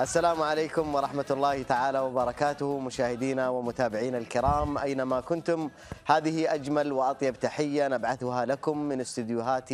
السلام عليكم ورحمة الله تعالى وبركاته مشاهدينا ومتابعينا الكرام أينما كنتم هذه أجمل وأطيب تحية نبعثها لكم من استديوهات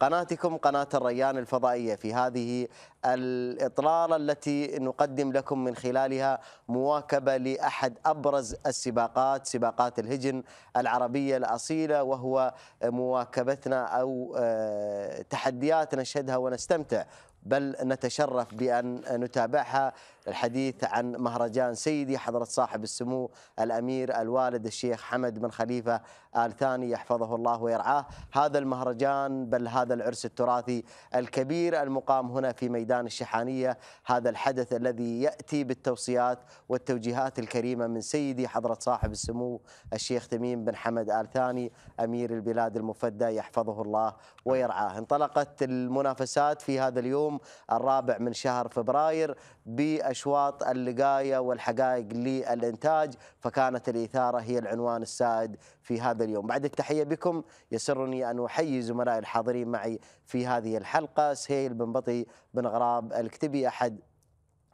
قناتكم قناة الريان الفضائية في هذه الإطلالة التي نقدم لكم من خلالها مواكبة لأحد أبرز السباقات سباقات الهجن العربية الأصيلة وهو مواكبتنا أو آه، تحديات نشهدها ونستمتع بل نتشرف بأن نتابعها الحديث عن مهرجان سيدي حضرة صاحب السمو الأمير الوالد الشيخ حمد بن خليفة آل ثاني يحفظه الله ويرعاه هذا المهرجان بل هذا العرس التراثي الكبير المقام هنا في ميدان الشحانية هذا الحدث الذي يأتي بالتوصيات والتوجيهات الكريمة من سيدي حضرة صاحب السمو الشيخ تميم بن حمد آل ثاني أمير البلاد المفدى يحفظه الله ويرعاه انطلقت المنافسات في هذا اليوم الرابع من شهر فبراير ب أشواط اللقاية والحقائق للإنتاج فكانت الإثارة هي العنوان السائد في هذا اليوم بعد التحية بكم يسرني أن أحيي زملائي الحاضرين معي في هذه الحلقة سهيل بن بطي بن غراب الكتبي أحد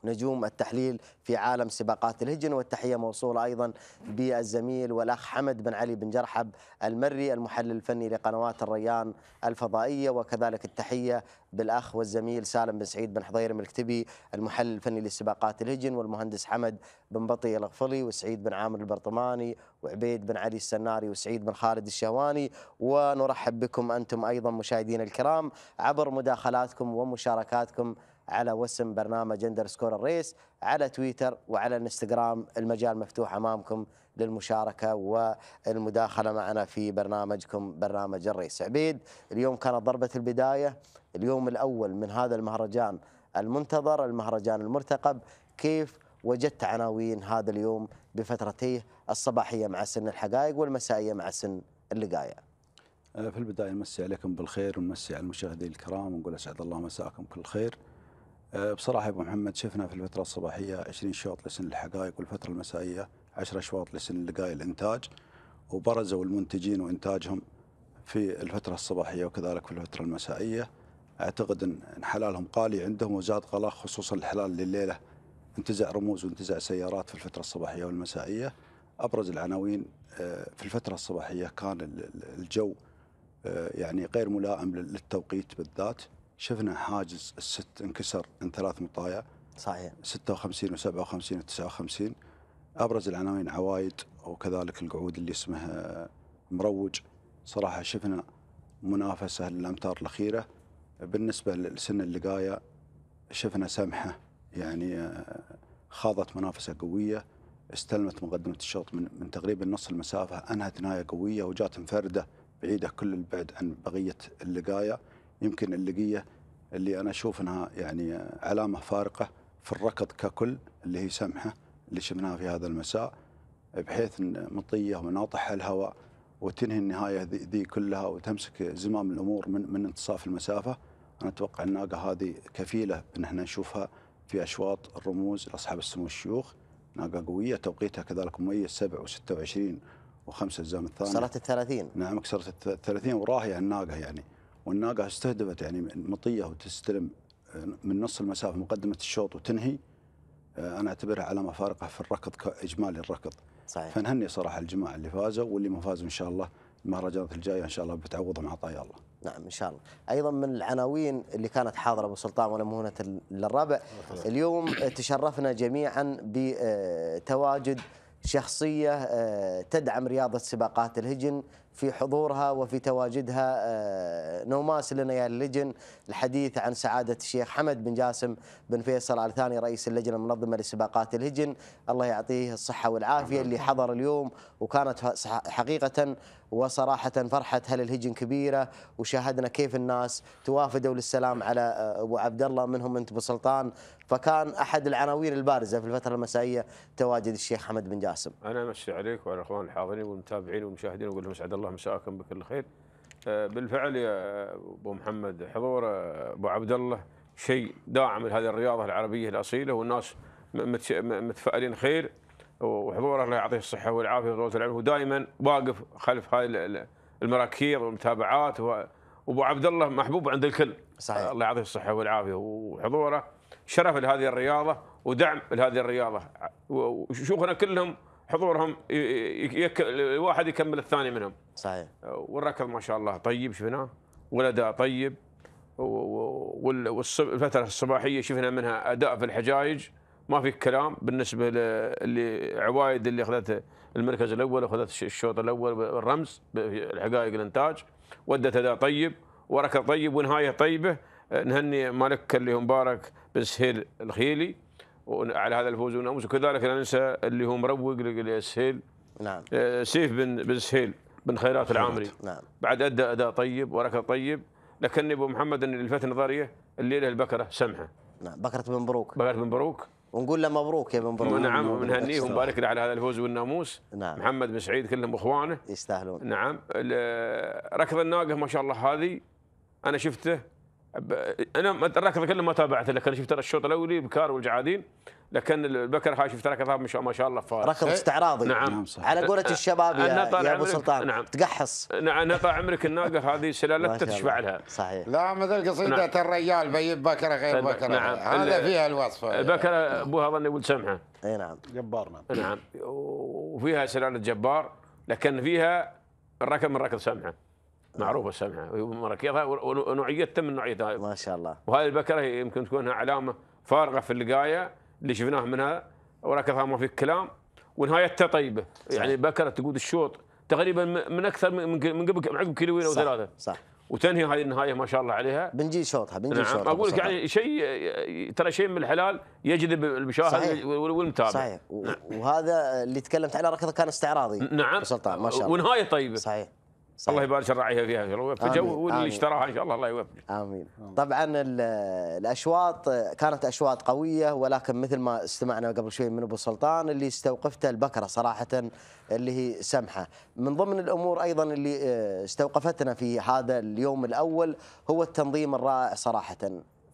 نجوم التحليل في عالم سباقات الهجن والتحية موصولة أيضا بالزميل والأخ حمد بن علي بن جرحب المري المحلل الفني لقنوات الريان الفضائية وكذلك التحية بالأخ والزميل سالم بن سعيد بن حضير الكتبي المحلل الفني لسباقات الهجن والمهندس حمد بن بطي الغفلي وسعيد بن عامر البرطماني وعبيد بن علي السناري وسعيد بن خالد الشهواني ونرحب بكم أنتم أيضا مشاهدينا الكرام عبر مداخلاتكم ومشاركاتكم على وسم برنامج سكور الريس على تويتر وعلى الانستغرام المجال مفتوح امامكم للمشاركه والمداخله معنا في برنامجكم برنامج الريس. عبيد اليوم كانت ضربه البدايه اليوم الاول من هذا المهرجان المنتظر المهرجان المرتقب كيف وجدت عناوين هذا اليوم بفترته الصباحيه مع سن الحقائق والمسائيه مع سن اللقايا. أه، في البدايه نمسي عليكم بالخير ونمسي على المشاهدين الكرام ونقول اسعد الله مساءكم كل خير. آه، بصراحة يا أبو محمد شفنا في الفترة الصباحية 20 شوط لسن الحقائق والفترة المسائية 10 أشواط لسن لقاي الإنتاج وبرزوا المنتجين وإنتاجهم في الفترة الصباحية وكذلك في الفترة المسائية أعتقد أن حلالهم قالي عندهم وزاد غلاء خصوصا الحلال لليلة انتزع رموز وانتزع سيارات في الفترة الصباحية والمسائية أبرز العناوين آه، في الفترة الصباحية كان الجو آه، يعني غير ملائم للتوقيت بالذات شفنا حاجز الست انكسر من ثلاث مطايا صحيح 56 و57 و59 ابرز العناوين عوايد وكذلك القعود اللي اسمه مروج صراحه شفنا منافسه للامتار الاخيره بالنسبه لسن جايه شفنا سمحه يعني آه، خاضت منافسه قويه استلمت مقدمه الشوط من, من تقريبا نص المسافه انهت نهايه قويه وجات منفرده بعيده كل البعد عن بقيه اللقايه يمكن اللقيه اللي انا اشوف انها يعني علامه فارقه في الركض ككل اللي هي سمحه اللي شفناها في هذا المساء بحيث مطيه وناطحه الهواء وتنهي النهايه ذي, كلها وتمسك زمام الامور من من انتصاف المسافه انا اتوقع الناقه هذه كفيله ان احنا نشوفها في اشواط الرموز لاصحاب السمو الشيوخ ناقه قويه توقيتها كذلك مميز 7 و26 و5 الزام الثاني كسرت ال 30 نعم كسرت ال 30 وراهيه الناقه يعني والناقه استهدفت يعني مطيه وتستلم آه، من نص المسافه مقدمه الشوط وتنهي آه، انا اعتبرها علامه فارقه في الركض اجمالي الركض صحيح فنهني صراحه الجماعه اللي فازوا واللي ما فازوا ان شاء الله المهرجانات الجايه ان شاء الله بتعوضهم عطايا الله. نعم ان شاء الله. ايضا من العناوين اللي كانت حاضره ابو سلطان مهونة للربع اليوم آه، تشرفنا جميعا بتواجد شخصيه تدعم رياضه سباقات الهجن في حضورها وفي تواجدها آه، نوماس لنا يا اللجن الحديث عن سعادة الشيخ حمد بن جاسم بن فيصل آل ثاني رئيس اللجنة المنظمة لسباقات الهجن الله يعطيه الصحة والعافية اللي حضر اليوم وكانت حقيقة وصراحة فرحة أهل الهجن كبيرة وشاهدنا كيف الناس توافدوا للسلام على آه، أبو عبد الله منهم أنت بسلطان سلطان فكان أحد العناوين البارزة في الفترة المسائية تواجد الشيخ حمد بن جاسم أنا أمشي عليك وعلى الإخوان الحاضرين والمتابعين والمشاهدين وأقول لهم أسعد الله مساءكم بكل خير بالفعل يا ابو محمد حضور أه، ابو عبد الله شيء داعم لهذه الرياضه العربيه الاصيله والناس متفائلين خير وحضوره الله يعطيه الصحه والعافيه وطوله العمر ودائما واقف خلف هاي المراكير والمتابعات وابو عبد الله محبوب عند الكل صحيح الله يعطيه الصحه والعافيه وحضوره شرف لهذه الرياضه ودعم لهذه الرياضه وشوفنا كلهم حضورهم الواحد يكمل الثاني منهم صحيح أه، والركض ما شاء الله طيب شفناه والاداء طيب والفتره الصباحيه شفنا منها اداء في الحجايج ما في كلام بالنسبه لعوايد اللي اخذته المركز الاول اخذت الشوط الاول بالرمز الحقائق الانتاج ودت اداء طيب وركض طيب ونهايه طيبه أه، نهني مالك اللي هو مبارك بن سهيل الخيلي على هذا الفوز والناموس وكذلك لا ننسى اللي هو مروق لسهيل نعم آه، سيف بن بن سهيل بن خيرات العامري نعم بعد ادى اداء طيب وركض طيب لكن ابو محمد اللي لفت نظريه الليله البكره سمحه نعم بكره بن بروك بكره بن بروك ونقول له مبروك يا بن بروك نعم ونهنيه ونبارك له على هذا الفوز والناموس نعم محمد بن سعيد كلهم اخوانه يستاهلون نعم ركض الناقه ما شاء الله هذه انا شفته انا ما الراكض كله ما تابعته لكن شفت ترى الشوط الاولي بكار والجعادين لكن البكر هاي شفت ركض ما شاء الله فارق ركض إيه. استعراضي نعم. نعم صح. على قولة أه، الشباب يا, يا ابو سلطان نعم. تقحص نعم طال عمرك الناقه هذه سلالتها تشبع لها صحيح لا مثل قصيده نعم. الرجال بيب بكره غير بكره نعم. هذا فيها الوصفه البكره ابوها ظني ولد سمحه اي نعم جبار نعم. نعم وفيها سلاله جبار لكن فيها الركض من ركض سمحه معروفه السمعه مركضها ونوعيتها من نوعيتها ما شاء الله وهذه البكره يمكن تكون علامه فارغه في اللقايه اللي شفناها منها وركضها ما في كلام ونهايتها طيبه صح. يعني بكره تقود الشوط تقريبا من اكثر من قبل عقب كيلوين او ثلاثه صح وتنهي هذه النهايه ما شاء الله عليها بنجي شوطها بنجي نعم شوطها اقول لك يعني شيء ترى شيء من الحلال يجذب المشاهد والمتابع صحيح نعم. وهذا اللي تكلمت عليه ركضه كان استعراضي نعم سلطان ما شاء الله ونهايه طيبه صحيح صحيح. الله يبارك الراعي فيها في شاء واللي اشتراها ان شاء الله الله يوفق امين طبعا الاشواط كانت اشواط قويه ولكن مثل ما استمعنا قبل شوي من ابو سلطان اللي استوقفته البكره صراحه اللي هي سمحه من ضمن الامور ايضا اللي آه، استوقفتنا في هذا اليوم الاول هو التنظيم الرائع صراحه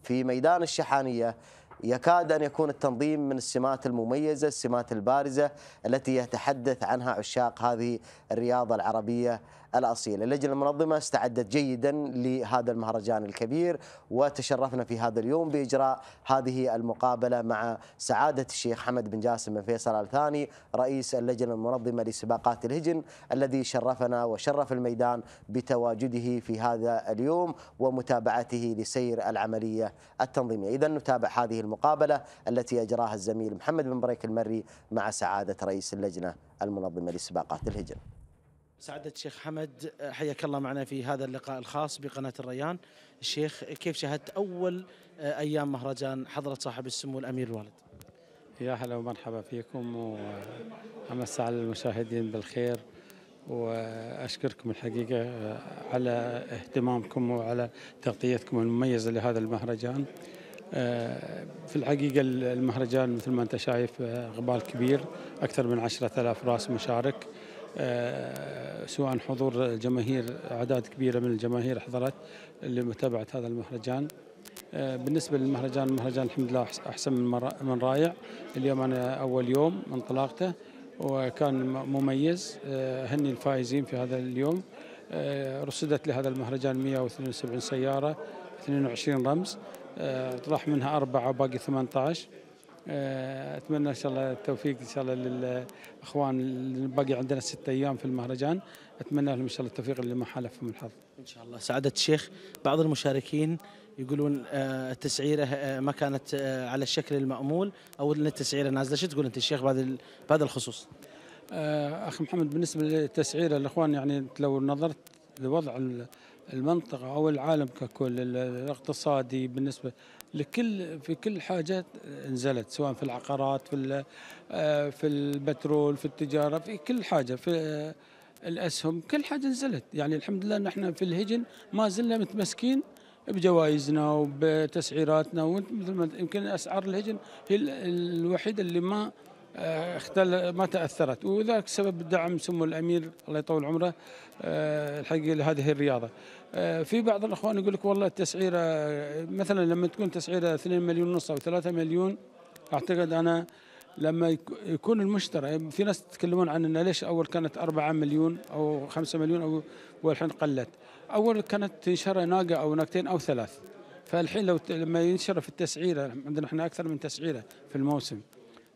في ميدان الشحانيه يكاد أن يكون التنظيم من السمات المميزة السمات البارزة التي يتحدث عنها عشاق هذه الرياضة العربية الأصيل اللجنة المنظمة استعدت جيدا لهذا المهرجان الكبير وتشرفنا في هذا اليوم بإجراء هذه المقابلة مع سعادة الشيخ حمد بن جاسم بن فيصل الثاني رئيس اللجنة المنظمة لسباقات الهجن الذي شرفنا وشرف الميدان بتواجده في هذا اليوم ومتابعته لسير العملية التنظيمية إذا نتابع هذه المقابلة التي أجراها الزميل محمد بن بريك المري مع سعادة رئيس اللجنة المنظمة لسباقات الهجن سعادة الشيخ حمد حياك الله معنا في هذا اللقاء الخاص بقناة الريان الشيخ كيف شاهدت أول أيام مهرجان حضرة صاحب السمو الأمير الوالد يا هلا ومرحبا فيكم وأمس على المشاهدين بالخير وأشكركم الحقيقة على اهتمامكم وعلى تغطيتكم المميزة لهذا المهرجان في الحقيقة المهرجان مثل ما أنت شايف غبال كبير أكثر من عشرة آلاف راس مشارك آه، سواء حضور الجماهير أعداد كبيرة من الجماهير حضرت لمتابعة هذا المهرجان آه، بالنسبة للمهرجان المهرجان الحمد لله أحسن من من رائع اليوم أنا أول يوم انطلاقته وكان مميز آه، هني الفائزين في هذا اليوم رصدت لهذا المهرجان 172 سيارة 22 رمز طرح منها أربعة باقي 18 آه، اتمنى ان شاء الله التوفيق ان شاء الله للاخوان اللي باقي عندنا ست ايام في المهرجان اتمنى لهم ان شاء الله التوفيق اللي ما حالفهم الحظ ان شاء الله سعاده الشيخ بعض المشاركين يقولون آه، التسعيره آه، ما كانت على الشكل المامول او ان التسعيره نازله شو تقول انت الشيخ بهذا بهذا الخصوص اخي محمد بالنسبه للتسعيره الاخوان يعني انت لو نظرت لوضع المنطقه او العالم ككل الاقتصادي بالنسبه لكل في كل حاجه نزلت سواء في العقارات في آه، في البترول في التجاره في كل حاجه في آه، الاسهم كل حاجه نزلت يعني الحمد لله نحن في الهجن ما زلنا متمسكين بجوائزنا وبتسعيراتنا ومثل ما يمكن اسعار الهجن هي الوحيده اللي ما آه، اختل ما تاثرت وذلك سبب دعم سمو الامير الله يطول عمره الحقيقه لهذه الرياضه آه، في بعض الاخوان يقول لك والله التسعيره آه، مثلا لما تكون تسعيره 2 مليون ونص او 3 مليون اعتقد انا لما يكون المشترى في ناس يتكلمون عن انه ليش اول كانت 4 مليون او 5 مليون او والحين قلت اول كانت تنشر ناقه او ناقتين او ثلاث فالحين لو لما ينشر في التسعيره عندنا احنا اكثر من تسعيره في الموسم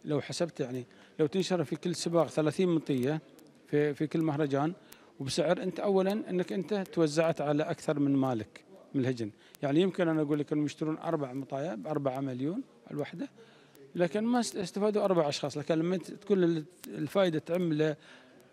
لو حسبت يعني لو تنشر في كل سباق 30 مطيه في في كل مهرجان وبسعر انت اولا انك انت توزعت على اكثر من مالك من الهجن يعني يمكن انا اقول لك انهم يشترون اربع مطايا ب 4 مليون الوحده لكن ما استفادوا اربع اشخاص لكن لما تكون الفائده تعم ل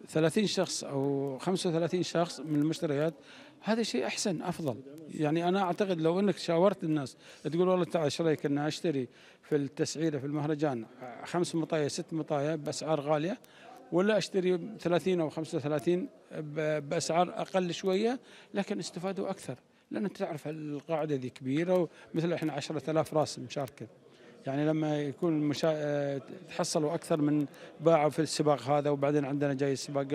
30 شخص او 35 شخص من المشتريات هذا شيء احسن افضل يعني انا اعتقد لو انك شاورت الناس تقول والله تعال ايش رايك اني اشتري في التسعيره في المهرجان خمس مطايا ست مطايا باسعار غاليه ولا اشتري 30 او 35 باسعار اقل شويه لكن استفادوا اكثر لان تعرف القاعده دي كبيره مثل احنا 10000 راس مشاركه يعني لما يكون المشا... آه، تحصلوا اكثر من باعوا في السباق هذا وبعدين عندنا جاي السباق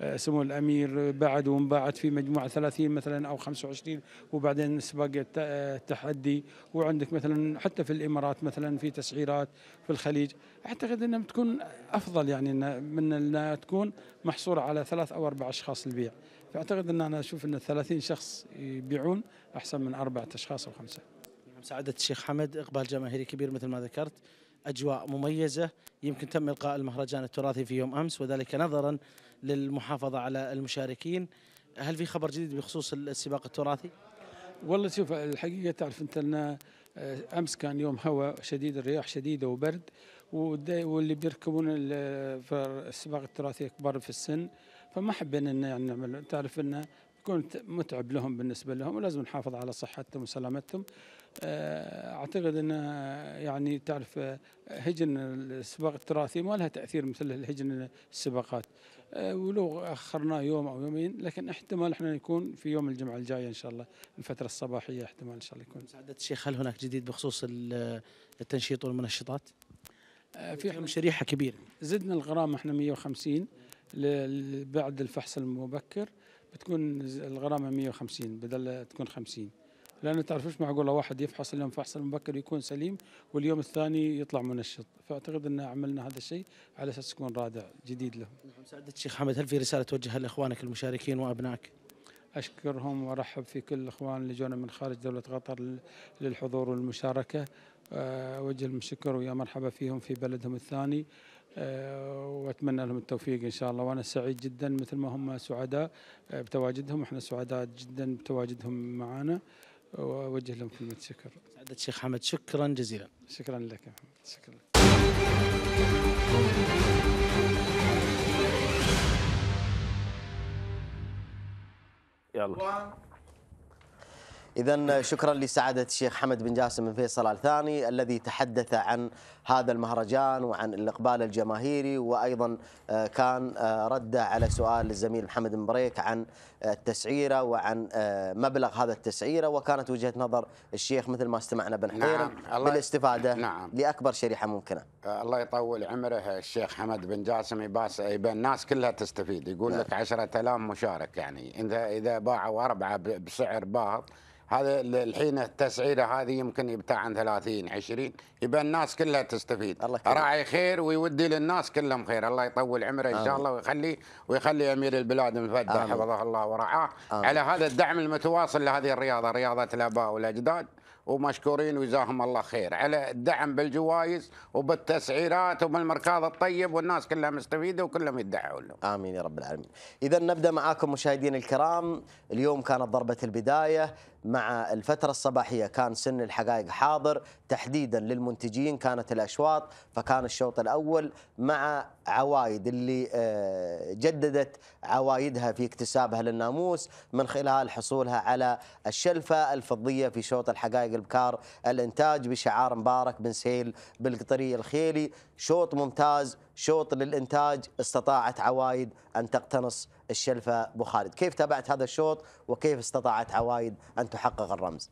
آه، سمو الامير بعد وانباعت في مجموعه 30 مثلا او 25 وبعدين سباق آه، التحدي وعندك مثلا حتى في الامارات مثلا في تسعيرات في الخليج اعتقد انها بتكون افضل يعني من انها تكون محصوره على ثلاث او اربع اشخاص البيع فاعتقد ان انا اشوف ان 30 شخص يبيعون احسن من اربعه اشخاص او خمسه سعادة الشيخ حمد إقبال جماهيري كبير مثل ما ذكرت أجواء مميزة يمكن تم إلقاء المهرجان التراثي في يوم أمس وذلك نظرا للمحافظة على المشاركين هل في خبر جديد بخصوص السباق التراثي؟ والله شوف الحقيقة تعرف أنت أن آه، أمس كان يوم هواء شديد الرياح شديدة وبرد واللي بيركبون آه، في السباق التراثي كبار في السن فما حبينا أن يعني نعمل تعرف أنه يكون متعب لهم بالنسبة لهم ولازم نحافظ على صحتهم وسلامتهم آه، اعتقد ان آه، يعني تعرف آه، هجن السباق التراثي ما لها تاثير مثل هجن السباقات ولو اخرناه يوم او يومين لكن احتمال احنا نكون في يوم الجمعه الجايه ان شاء الله الفتره الصباحيه احتمال ان شاء الله يكون سعاده الشيخ هل هناك جديد بخصوص التنشيط والمنشطات؟ في شريحه كبيره زدنا الغرامه احنا 150 بعد الفحص المبكر بتكون الغرامه 150 بدل تكون 50 لأنه تعرفش معقولة واحد يفحص اليوم فحص المبكر يكون سليم واليوم الثاني يطلع منشط فأعتقد أن عملنا هذا الشيء على أساس يكون رادع جديد لهم نعم، سعادة الشيخ حمد هل في رسالة توجهها لإخوانك المشاركين وأبنائك؟ أشكرهم وأرحب في كل الإخوان اللي جونا من خارج دولة قطر للحضور والمشاركة آه، أوجه لهم الشكر ويا مرحبا فيهم في بلدهم الثاني آه، واتمنى لهم التوفيق ان شاء الله وانا سعيد جدا مثل ما هم سعداء آه، بتواجدهم واحنا سعداء جدا بتواجدهم معنا واوجه لهم كلمه شكر. سعاده الشيخ حمد شكرا جزيلا. شكرا لك يا محمد شكرا لك. يلا. إذا شكرا لسعادة الشيخ حمد بن جاسم بن فيصل الثاني الذي تحدث عن هذا المهرجان وعن الإقبال الجماهيري وأيضا آه، كان آه، رده على سؤال الزميل محمد مبريك عن آه، التسعيرة وعن مبلغ هذا التسعيرة وكانت وجهة نظر الشيخ مثل ما استمعنا بن حيرم نعم. بالاستفادة نعم. لأكبر شريحة ممكنة الله يطول عمره الشيخ حمد بن جاسم يباس يبقى الناس كلها تستفيد يقول نعم. لك 10000 مشارك يعني إذا إذا باعوا أربعة بسعر باهظ هذا الحين التسعيره هذه يمكن يبتاع عن 30 20 يبقى الناس كلها تستفيد الله راعي خير ويودي للناس كلهم خير الله يطول عمره ان شاء الله ويخلي ويخلي امير البلاد مفدى حفظه الله ورعاه على هذا الدعم المتواصل لهذه الرياضه رياضه الاباء والاجداد ومشكورين وجزاهم الله خير على الدعم بالجوائز وبالتسعيرات وبالمركاض الطيب والناس كلها مستفيده وكلهم يدعوا لهم. امين يا رب العالمين. اذا نبدا معاكم مشاهدينا الكرام، اليوم كانت ضربه البدايه، مع الفترة الصباحية كان سن الحقائق حاضر تحديدا للمنتجين كانت الأشواط فكان الشوط الأول مع عوايد اللي آه، جددت عوايدها في اكتسابها للناموس من خلال حصولها على الشلفة الفضية في شوط الحقائق البكار الإنتاج بشعار مبارك بن سهيل بالقطري الخيلي شوط ممتاز شوط للإنتاج استطاعت عوايد أن تقتنص الشلفة بخالد خالد كيف تابعت هذا الشوط وكيف استطاعت عوايد أن تحقق الرمز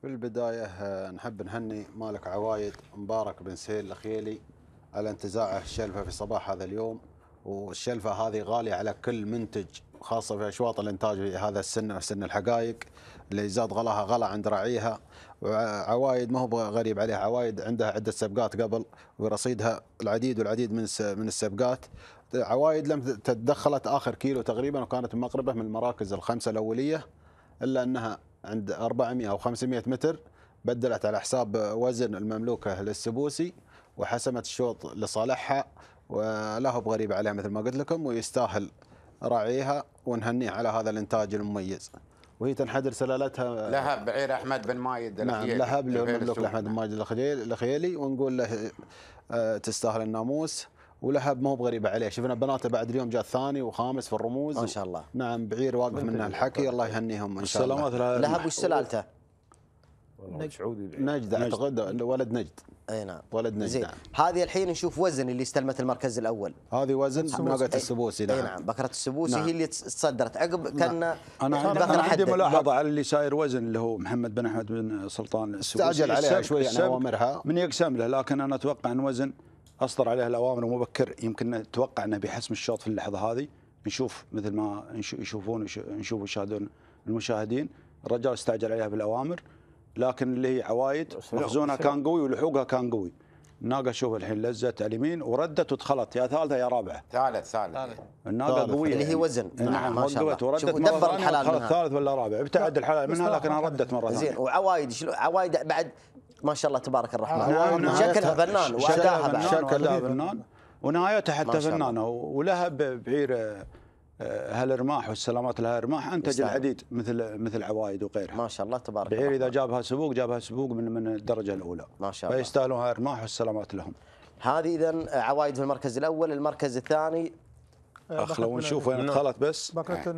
في البداية آه، نحب نهني مالك عوايد مبارك بن سهيل الأخيلي على انتزاعه الشلفة في صباح هذا اليوم والشلفة هذه غالية على كل منتج خاصة في أشواط الإنتاج في هذا السن في سن الحقائق اللي زاد غلاها غلا عند راعيها وعوايد ما هو غريب عليها عوايد عندها عدة سبقات قبل ورصيدها العديد والعديد من من السبقات عوايد لم تدخلت اخر كيلو تقريبا وكانت مقربه من المراكز الخمسه الاوليه الا انها عند 400 او 500 متر بدلت على حساب وزن المملوكه للسبوسي وحسمت الشوط لصالحها ولا هو بغريب عليها مثل ما قلت لكم ويستاهل راعيها ونهنيه على هذا الانتاج المميز. وهي تنحدر سلالتها لهب بعير احمد بن مايد نعم لهب المملوك احمد بن مايد الخيلي ونقول له آه، تستاهل الناموس ولهب ما هو بغريبه عليه شفنا بناته بعد اليوم جاء ثاني وخامس في الرموز ما شاء الله نعم بعير واقف منه الحكي الله يهنيهم ان شاء الله لهب وش سلالته؟ نجد نجد اعتقد ولد نجد اي نعم ولد نجد زين. نعم. هذه الحين نشوف وزن اللي استلمت المركز الاول هذه وزن ناقه إيه. السبوسي إيه نعم. اي نعم بكره السبوسي نعم. هي اللي تصدرت عقب نعم. كان نعم. انا عندي, أنا عندي ملاحظه على اللي ساير وزن اللي هو محمد بن احمد بن سلطان السبوسي استعجل عليها شوي يعني اوامرها من يقسم له لكن انا اتوقع ان وزن اصدر عليها الاوامر ومبكر يمكن نتوقع انه بيحسم الشوط في اللحظه هذه نشوف مثل ما يشوفون نشوف يشاهدون المشاهدين الرجال استعجل عليها بالاوامر لكن اللي هي عوايد مخزونها كان قوي ولحوقها كان قوي الناقه شوف الحين لزت على اليمين وردت ودخلت يا ثالثه يا رابعه ثالث ثالث الناقه قويه اللي هي وزن نعم, نعم، ما شاء الله وردت دبر الحلال ثالث ولا رابع ابتعد الحلال منها لكنها ردت مره ثانيه زين وعوايد عوايد بعد ما شاء الله تبارك الرحمن آه، آه، شكلها فنان واداها بعد شكلها فنان ونهايتها حتى فنانه ولها بعير آه، هالرماح والسلامات لها رماح انتج العديد مثل مثل عوايد وغيرها ما شاء الله تبارك بعير اذا جابها سبوق جابها سبوق من من الدرجه الاولى ما شاء الله فيستاهلون هالرماح والسلامات لهم هذه اذا عوايد في المركز الاول المركز الثاني آه، اخ لو نشوف وين دخلت بس بكره نعم.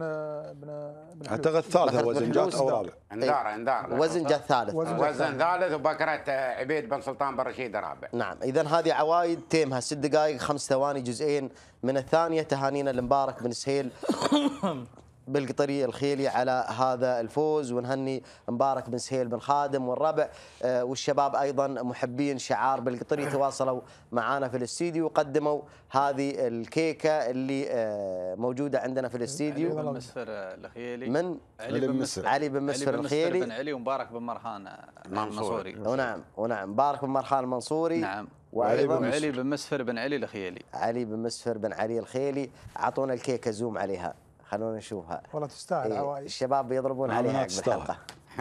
بن اعتقد الثالثه وزن جات او رابع إيه. اندار اندار وزن جات ثالث وزن ثالث وبكره عبيد بن سلطان بن رشيد رابع نعم اذا هذه عوايد تيمها ست دقائق خمس ثواني جزئين من الثانيه تهانينا لمبارك بن سهيل بالقطري الخيلي على هذا الفوز ونهني مبارك بن سهيل بن خادم والربع آه، والشباب ايضا محبين شعار بالقطري تواصلوا معنا في الاستديو وقدموا هذه الكيكه اللي آه، موجوده عندنا في الاستديو علي بن مسفر الخيلي من علي بن مسفر علي بن مسفر الخيلي بن علي ومبارك بن مرهان آه، المنصوري ونعم ونعم مبارك بن مرهان المنصوري نعم وايضا علي بن مسفر بن علي الخيلي علي بن مسفر بن علي الخيلي اعطونا الكيكه زوم عليها خلونا نشوفها والله تستاهل إيه، عوائل الشباب بيضربون عليها بالحلقه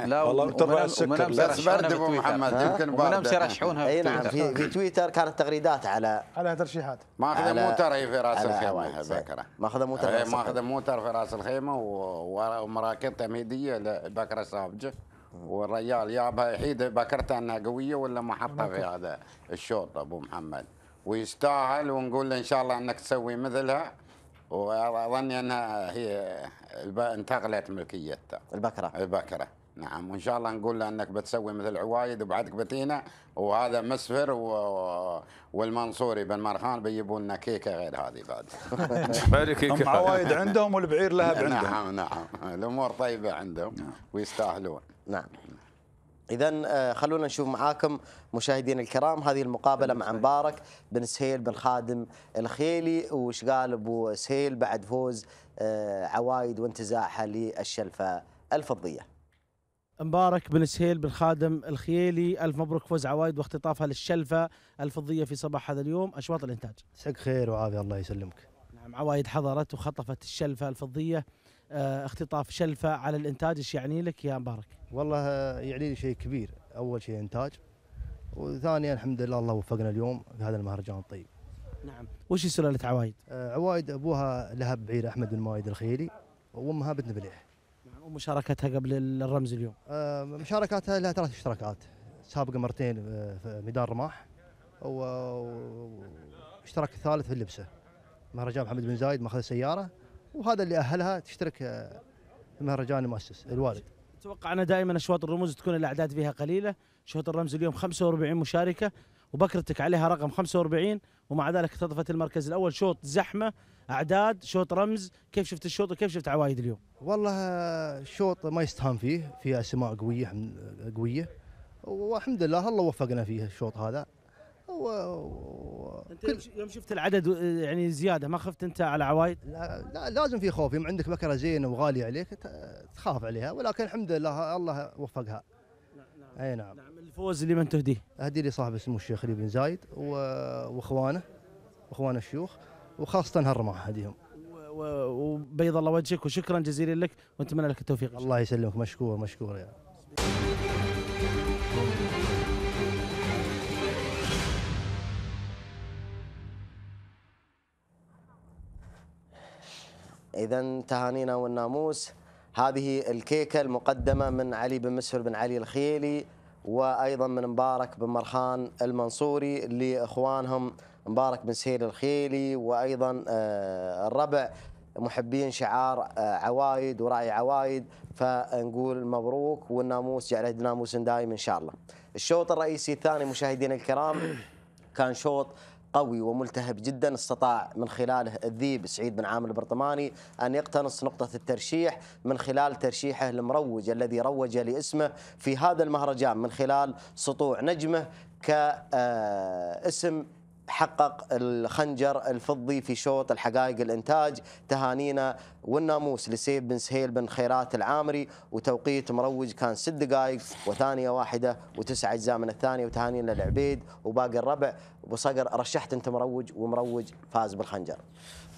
لا والله ترى بس برد ابو محمد يمكن ونمس يرشحونها اي نعم في, في تويتر كانت تغريدات على على ترشيحات ماخذه موتر هي في راس الخيمه بكره ماخذه موتر ماخذه موتر في راس الخيمه ومراكب تمهيديه لبكره سابجه والرجال يابها يحيد بكرته انها قويه ولا محطه في هذا الشوط ابو محمد ويستاهل ونقول ان شاء الله انك تسوي مثلها واظني انها هي انتقلت ملكيتها البكره البكره نعم وان شاء الله نقول له انك بتسوي مثل عوايد وبعدك بتينا وهذا مسفر و... والمنصوري بن مرخان بيجيبوا لنا كيكه غير هذه بعد هم عوايد عندهم والبعير لهب عندهم نعم نعم الامور طيبه عندهم نعم. ويستاهلون نعم إذا آه، خلونا نشوف معاكم مشاهدينا الكرام هذه المقابلة مع مبارك بن سهيل بن خادم الخيلي وش قال أبو سهيل بعد فوز آه، عوايد وانتزاعها للشلفة الفضية مبارك بن سهيل بن خادم الخيلي ألف مبروك فوز عوايد واختطافها للشلفة الفضية في صباح هذا اليوم أشواط الإنتاج سك خير وعافية الله يسلمك نعم عوايد حضرت وخطفت الشلفة الفضية آه، اختطاف شلفه على الانتاج ايش يعني لك يا مبارك؟ والله آه، يعني لي شيء كبير اول شيء انتاج وثانيا الحمد لله الله وفقنا اليوم في هذا المهرجان الطيب. نعم، وش سلاله عوايد؟ آه، عوايد ابوها لهب بعير احمد بن مايد الخيلي وامها بنت بليح. نعم. ومشاركتها قبل الرمز اليوم؟ مشاركاتها لها ثلاث اشتراكات سابقه مرتين في ميدان رماح واشتراك الثالث في اللبسه مهرجان محمد بن زايد ماخذ سياره وهذا اللي اهلها تشترك في آه، المهرجان المؤسس الوالد اتوقع انا دائما اشواط الرموز تكون الاعداد فيها قليله شوط الرمز اليوم 45 مشاركه وبكرتك عليها رقم 45 ومع ذلك اختطفت المركز الاول شوط زحمه اعداد شوط رمز كيف شفت الشوط وكيف شفت عوايد اليوم والله آه، شوط ما يستهان فيه فيه اسماء قويه قويه والحمد لله الله وفقنا فيه الشوط هذا و... و... انت كل... يوم شفت العدد آه، يعني زياده ما خفت انت على عوايد؟ لا, لا لازم في خوف يوم عندك بكره زينه وغاليه عليك تخاف عليها ولكن الحمد لله الله وفقها. نعم نعم اي نعم. نعم الفوز لمن تهديه؟ اهدي لي صاحب سمو الشيخ علي بن زايد و... واخوانه واخوان الشيوخ وخاصه هالرماح هديهم. وبيض الله وجهك وشكرا جزيلا لك ونتمنى لك التوفيق الله يسلمك مشكور مشكور يا يعني. إذا تهانينا والناموس هذه الكيكة المقدمة من علي بن مسهر بن علي الخيلي وأيضا من مبارك بن مرخان المنصوري لإخوانهم مبارك بن سهيل الخيلي وأيضا آه، الربع محبين شعار آه، عوايد وراعي عوايد فنقول مبروك والناموس جعله ناموس دايم إن شاء الله الشوط الرئيسي الثاني مشاهدينا الكرام كان شوط قوي وملتهب جدا استطاع من خلاله الذيب سعيد بن عامر البرطماني أن يقتنص نقطة الترشيح من خلال ترشيحه المروج الذي روج لاسمه في هذا المهرجان من خلال سطوع نجمه كاسم حقق الخنجر الفضي في شوط الحقائق الانتاج تهانينا والناموس لسيف بن سهيل بن خيرات العامري وتوقيت مروج كان ست دقائق وثانيه واحده وتسع اجزاء من الثانيه وتهانينا للعبيد وباقي الربع ابو صقر رشحت انت مروج ومروج فاز بالخنجر.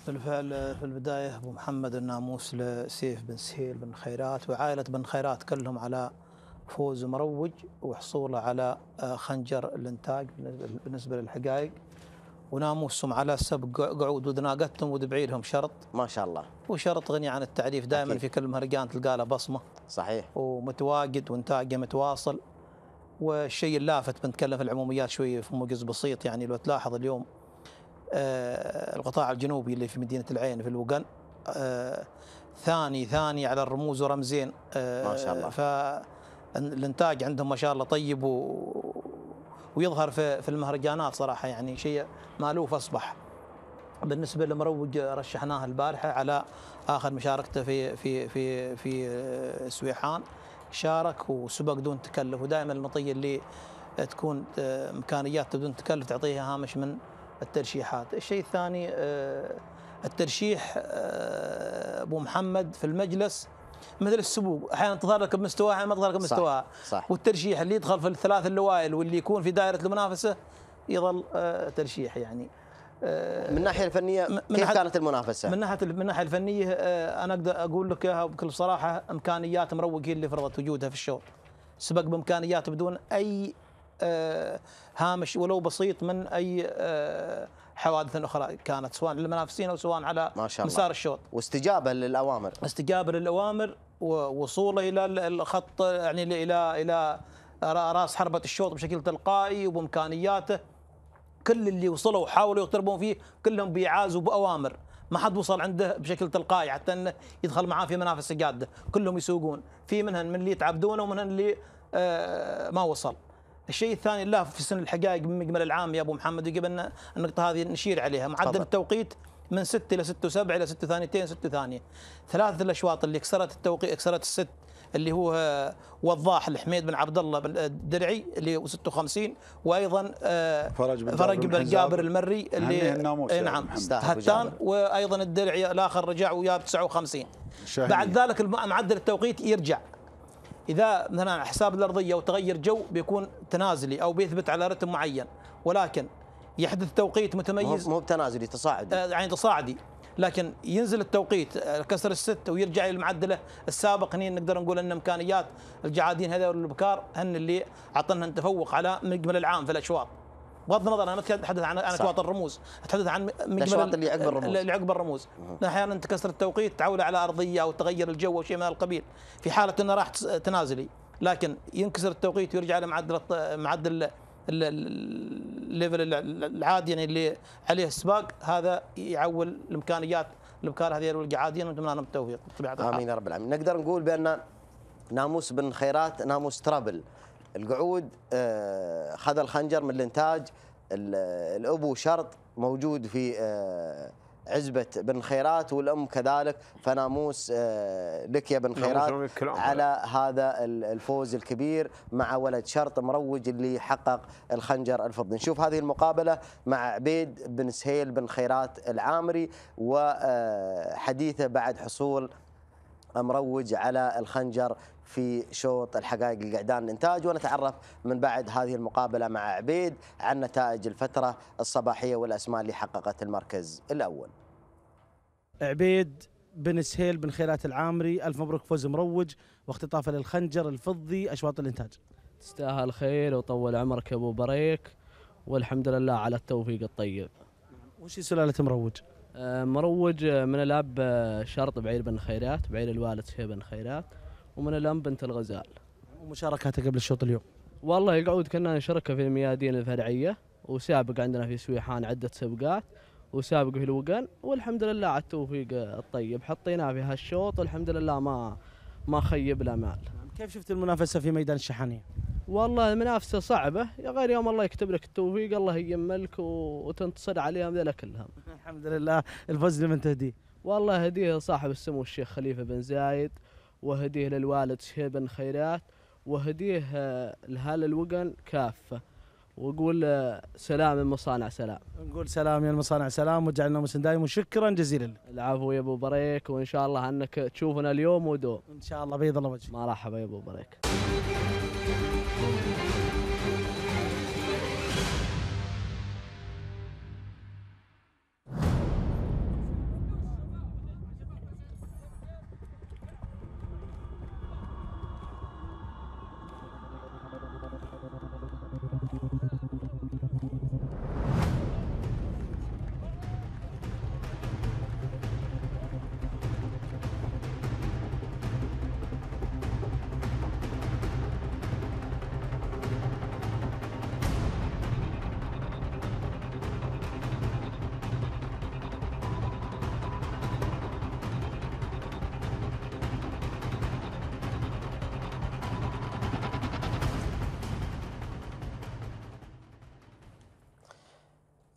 بالفعل في البدايه ابو محمد الناموس لسيف بن سهيل بن خيرات وعائله بن خيرات كلهم على فوز مروج وحصوله على آه، خنجر الانتاج بالنسبه للحقائق وناموسهم على سبق قعود وذناقتهم ودبعيرهم شرط ما شاء الله وشرط غني عن التعريف دائما في كل مهرجان تلقى له بصمه صحيح ومتواجد وانتاجه متواصل والشيء اللافت بنتكلم في العموميات شويه في موجز بسيط يعني لو تلاحظ اليوم آه القطاع الجنوبي اللي في مدينه العين في الوقن آه ثاني ثاني على الرموز ورمزين آه ما شاء الله آه، فالانتاج عندهم ما شاء الله طيب و ويظهر في المهرجانات صراحه يعني شيء مالوف اصبح بالنسبه لمروج رشحناه البارحه على اخر مشاركته في في في في سويحان شارك وسبق دون تكلف ودائما المطيه اللي تكون آه، امكانيات بدون تكلف تعطيها هامش من الترشيحات، الشيء الثاني آه، الترشيح آه، ابو محمد في المجلس مثل السبوق احيانا تظهر لك بمستواها احيانا ما تظهر لك بمستواها صح. صح. والترشيح اللي يدخل في الثلاث الاوائل واللي يكون في دائره المنافسه يظل آه، ترشيح يعني آه، من الناحيه الفنيه من كيف كانت المنافسه؟ من ناحيه من الناحيه الفنيه آه، انا اقدر اقول لك اياها بكل صراحه امكانيات مروقين اللي فرضت وجودها في الشوط سبق بامكانيات بدون اي هامش ولو بسيط من اي حوادث اخرى كانت سواء للمنافسين او سواء على ما شاء الله. مسار الشوط واستجابه للاوامر استجابه للاوامر ووصوله الى الخط يعني الى الى راس حربه الشوط بشكل تلقائي وبامكانياته كل اللي وصلوا وحاولوا يقتربون فيه كلهم بيعازوا باوامر ما حد وصل عنده بشكل تلقائي حتى انه يدخل معاه في منافسه جاده كلهم يسوقون في منهم من اللي يتعبدونه ومنهم اللي آه، ما وصل الشيء الثاني لا في سن الحقائق من مجمل العام يا ابو محمد يجب ان النقطه هذه نشير عليها معدل طبعا. التوقيت من 6 الى 6 و7 الى 6 ثانيتين 6 ثانيه ثلاث الاشواط اللي كسرت التوقيت كسرت الست اللي هو وضاح الحميد بن عبد الله الدرعي اللي هو 56 وايضا آه، فرج بن فرج بن جابر المري اللي الناموس نعم هتان وايضا الدرعي الاخر رجع وياب 59 بعد ذلك معدل التوقيت يرجع اذا مثلا حساب الارضيه وتغير جو بيكون تنازلي او بيثبت على رتم معين ولكن يحدث توقيت متميز مو بتنازلي تصاعدي آه، يعني تصاعدي لكن ينزل التوقيت آه، كسر الست ويرجع للمعدله السابق هني نقدر نقول ان امكانيات الجعادين هذول البكار هن اللي اعطنا تفوق على مجمل العام في الاشواط بغض النظر انا اتحدث عن انا اشواط الرموز اتحدث عن الاشواط اللي عقب الرموز اللي عقب الرموز احيانا تكسر التوقيت تعول على ارضيه او تغير الجو او شيء من القبيل في حاله انه راح تنازلي لكن ينكسر التوقيت ويرجع لمعدل معدل الليفل العادي يعني اللي عليه السباق هذا يعول الامكانيات الابكار هذه الولقه يعني، ونتمنى لهم التوفيق بطبيعه الحال امين يا رب العالمين نقدر نقول بان ناموس بن خيرات ناموس ترابل القعود آه، خذ الخنجر من الانتاج الابو شرط موجود في آه، عزبة بن خيرات والأم كذلك فناموس آه، لك يا بن خيرات على هذا الفوز الكبير مع ولد شرط مروج اللي حقق الخنجر الفضي نشوف هذه المقابلة مع عبيد بن سهيل بن خيرات العامري وحديثه بعد حصول مروج على الخنجر في شوط الحقائق القعدان الانتاج ونتعرف من بعد هذه المقابله مع عبيد عن نتائج الفتره الصباحيه والاسماء اللي حققت المركز الاول. عبيد بن سهيل بن خيرات العامري الف مبروك فوز مروج واختطافه للخنجر الفضي اشواط الانتاج. تستاهل خير وطول عمرك يا ابو بريك والحمد لله على التوفيق الطيب. وش سلاله مروج؟ آه، مروج آه، من الاب آه، شرط بعير بن خيرات بعير الوالد شيب بن خيرات ومن الام بنت الغزال ومشاركاته قبل الشوط اليوم والله يقعد كنا نشركه في الميادين الفرعيه وسابق عندنا في سويحان عده سبقات وسابق في الوقن والحمد لله على التوفيق الطيب حطيناه في هالشوط والحمد لله ما ما خيب الامال كيف شفت المنافسه في ميدان الشحانيه؟ والله المنافسه صعبه يا غير يوم الله يكتب لك التوفيق الله يجملك وتنتصر عليهم ذلك كلهم. الحمد لله الفوز لمن تهديه؟ والله هديه صاحب السمو الشيخ خليفه بن زايد وهديه للوالد شهيب بن خيرات وهديه آه، لهال الوقن كافه. وقول آه، سلام المصانع سلام نقول سلام يا المصانع سلام وجعلنا مسن دايم وشكرا جزيلا العفو يا ابو بريك وان شاء الله انك تشوفنا اليوم ودوم ان شاء الله بيض الله وجهك مرحبا يا ابو بريك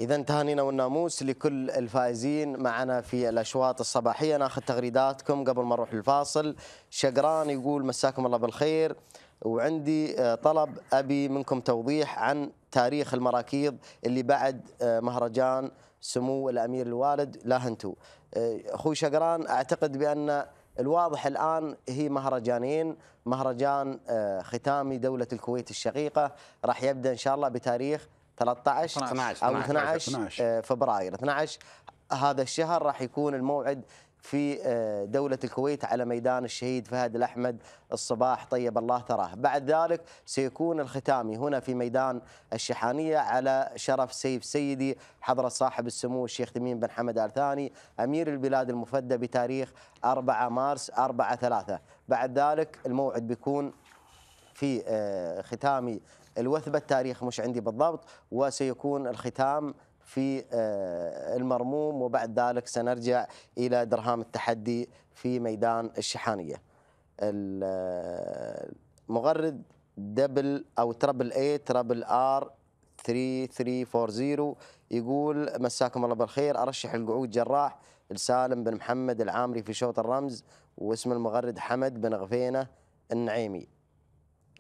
إذا تهانينا والناموس لكل الفائزين معنا في الأشواط الصباحية ناخذ تغريداتكم قبل ما نروح الفاصل شقران يقول مساكم الله بالخير وعندي آه، طلب أبي منكم توضيح عن تاريخ المراكيض اللي بعد آه، مهرجان سمو الأمير الوالد لا هنتو آه، أخوي شقران أعتقد بأن الواضح الآن هي مهرجانين مهرجان ختامي دولة الكويت الشقيقة راح يبدأ إن شاء الله بتاريخ 13 12 او 12, آه، فبراير 12 هذا الشهر راح يكون الموعد في آه، دولة الكويت على ميدان الشهيد فهد الأحمد الصباح طيب الله ثراه بعد ذلك سيكون الختامي هنا في ميدان الشحانية على شرف سيف سيدي حضرة صاحب السمو الشيخ تميم بن حمد آل ثاني أمير البلاد المفدى بتاريخ 4 مارس 4 3 بعد ذلك الموعد بيكون في آه، ختامي الوثبة التاريخ مش عندي بالضبط وسيكون الختام في آه، المرموم وبعد ذلك سنرجع إلى درهام التحدي في ميدان الشحانية المغرد آه، دبل أو تربل اي تربل ار 3340 يقول مساكم الله بالخير ارشح القعود جراح لسالم بن محمد العامري في شوط الرمز واسم المغرد حمد بن غفينه النعيمي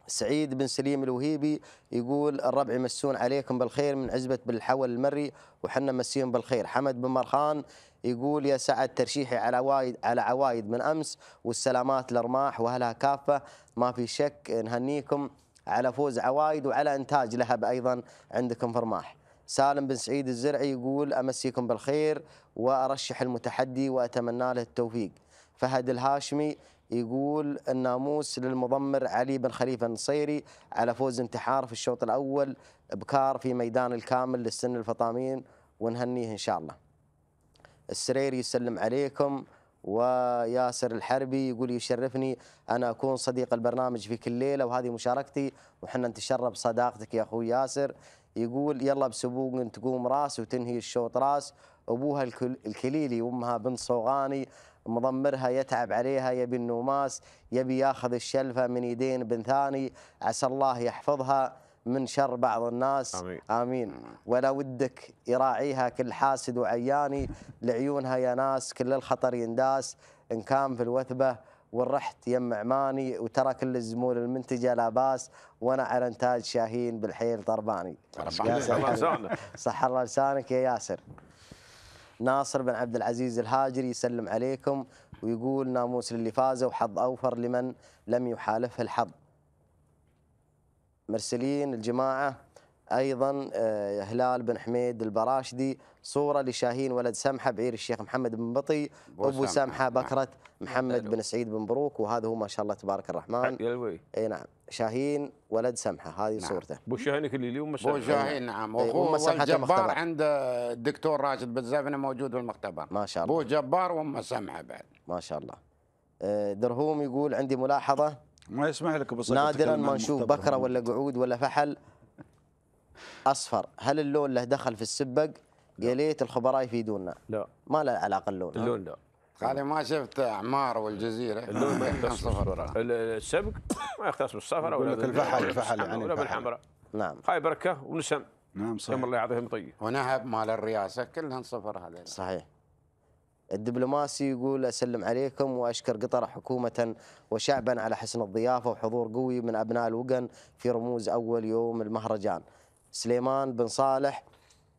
سعيد بن سليم الوهيبي يقول الربع يمسون عليكم بالخير من عزبة بالحول المري وحنا مسيهم بالخير حمد بن مرخان يقول يا سعد ترشيحي على وايد على عوايد من امس والسلامات لرماح واهلها كافه ما في شك نهنيكم على فوز عوايد وعلى انتاج لهب ايضا عندكم في رماح. سالم بن سعيد الزرعي يقول امسيكم بالخير وارشح المتحدي واتمنى له التوفيق. فهد الهاشمي يقول الناموس للمضمر علي بن خليفه النصيري على فوز انتحار في الشوط الاول بكار في ميدان الكامل للسن الفطامين ونهنيه ان شاء الله. السريري يسلم عليكم وياسر الحربي يقول يشرفني انا اكون صديق البرنامج في كل ليله وهذه مشاركتي وحنا نتشرف بصداقتك يا اخوي ياسر يقول يلا بسبوق تقوم راس وتنهي الشوط راس ابوها الكليلي وامها بنت صوغاني مضمرها يتعب عليها يبي النوماس يبي ياخذ الشلفه من يدين بن ثاني عسى الله يحفظها من شر بعض الناس آمين, آمين. ولا ودك يراعيها كل حاسد وعياني لعيونها يا ناس كل الخطر ينداس إن كان في الوثبة والرحت يم عماني وترى كل الزمول المنتجة لا باس وأنا على إنتاج شاهين بالحيل طرباني صح الله لسانك يا ياسر ناصر بن عبد العزيز الهاجري يسلم عليكم ويقول ناموس للي فاز وحظ أوفر لمن لم يحالفه الحظ مرسلين الجماعة أيضا آه، هلال بن حميد البراشدي صورة لشاهين ولد سمحة بعير الشيخ محمد بن بطي أبو سمحة بكرة نعم. محمد نعم. بن سعيد بن بروك وهذا هو ما شاء الله تبارك الرحمن أي نعم شاهين ولد سمحه هذه نعم. صورته بو شاهين اللي اليوم بو شاهين نعم إيه، وهو جبار عند الدكتور راشد بزافنا موجود في المختبر ما شاء الله بو جبار وام سمحه بعد ما شاء الله إيه، درهوم يقول عندي ملاحظه ما يسمح لك بصراحه نادرا ما نشوف بكره ولا قعود ولا فحل اصفر هل اللون له دخل في السبق يا ليت الخبراء يفيدونا لا ما له علاقه اللون اللون لا قال ما شفت عمار والجزيره اللون ما يختص بالصفر السبق ما يختص بالصفر يعني ولا الفحل الفحل يعني ولا بالحمراء نعم هاي بركه ونسم نعم صحيح الله يعطيهم طيب ونهب مال الرئاسه كلها صفر هذا صحيح الدبلوماسي يقول اسلم عليكم واشكر قطر حكومه وشعبا على حسن الضيافه وحضور قوي من ابناء الوقن في رموز اول يوم المهرجان سليمان بن صالح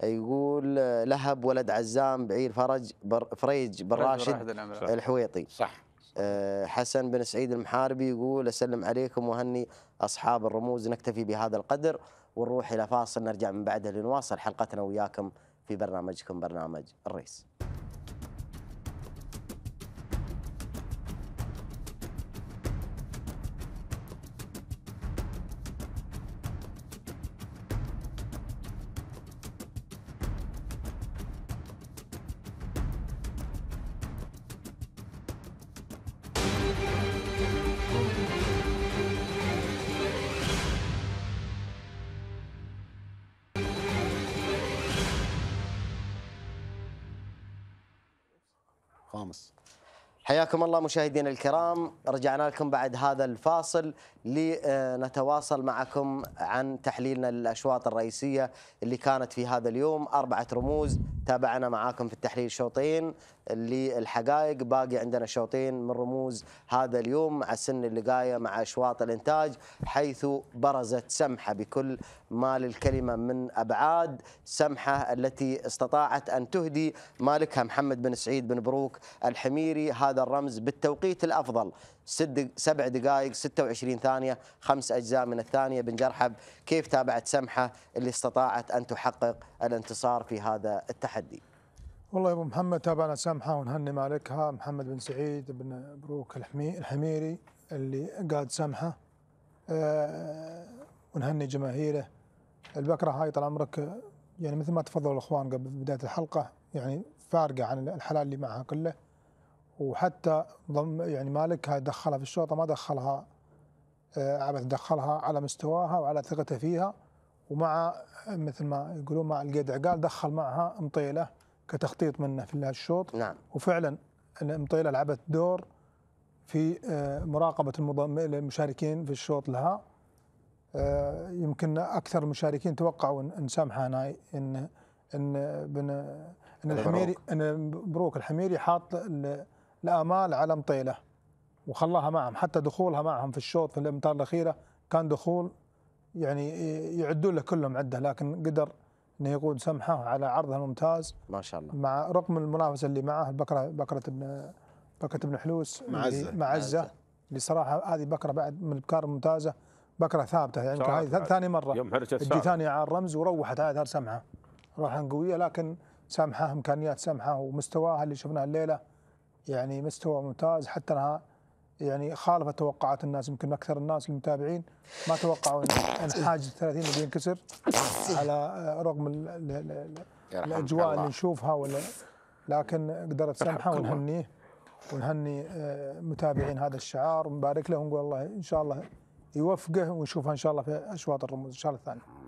يقول لهب ولد عزام بعير فرج بر فريج بن راشد الحويطي صح آه، حسن بن سعيد المحاربي يقول اسلم عليكم وهني اصحاب الرموز نكتفي بهذا القدر ونروح الى فاصل نرجع من بعده لنواصل حلقتنا وياكم في برنامجكم برنامج الريس. حياكم الله مشاهدينا الكرام رجعنا لكم بعد هذا الفاصل لنتواصل معكم عن تحليلنا للأشواط الرئيسية اللي كانت في هذا اليوم أربعة رموز تابعنا معاكم في التحليل شوطين للحقائق باقي عندنا شوطين من رموز هذا اليوم مع اللي اللقايه مع اشواط الانتاج حيث برزت سمحه بكل ما للكلمه من ابعاد سمحه التي استطاعت ان تهدي مالكها محمد بن سعيد بن بروك الحميري هذا الرمز بالتوقيت الافضل سبع دقائق 26 ثانيه خمس اجزاء من الثانيه بن جرحب كيف تابعت سمحه اللي استطاعت ان تحقق الانتصار في هذا التحدي والله يا ابو محمد تابعنا سامحه ونهني مالكها محمد بن سعيد بن بروك الحميري اللي قاد سامحه آه، ونهني جماهيره البكره هاي طال عمرك يعني مثل ما تفضلوا الاخوان قبل بدايه الحلقه يعني فارقه عن الحلال اللي معها كله وحتى ضم يعني مالكها دخلها في الشرطه ما دخلها آه، عبث دخلها على مستواها وعلى ثقته فيها ومع مثل ما يقولون مع القيد عقال دخل معها مطيله كتخطيط منه في الشوط نعم وفعلا مطيله لعبت دور في آه، مراقبه المشاركين في الشوط لها آه، يمكن اكثر المشاركين توقعوا ان سامحه هناي ان ان بن ان الحميري ان بروك الحميري حاط الامال على مطيله وخلاها معهم حتى دخولها معهم في الشوط في الامتار الاخيره كان دخول يعني يعدون له كلهم عده لكن قدر انه يقود سمحه على عرضها الممتاز ما شاء الله مع رغم المنافسه اللي معه بكره بكره ابن بكره ابن حلوس معزه معزه اللي صراحه هذه بكره بعد من البكار الممتازه بكره ثابته يعني هذه ثاني مره يوم تجي ثاني على الرمز وروحت على اثار سمحه روحا قويه لكن سمحه امكانيات سمحه ومستواها اللي شفناه الليله يعني مستوى ممتاز حتى انها يعني خالف توقعات الناس يمكن اكثر الناس المتابعين ما توقعوا ان حاجز 30 بينكسر على آه، رغم الـ الـ الاجواء اللي نشوفها ولا لكن قدرت سمحه ونهنيه ونهني آه، متابعين هذا الشعار ونبارك له ونقول الله ان شاء الله يوفقه ونشوفها ان شاء الله في اشواط الرموز ان شاء الله الثانيه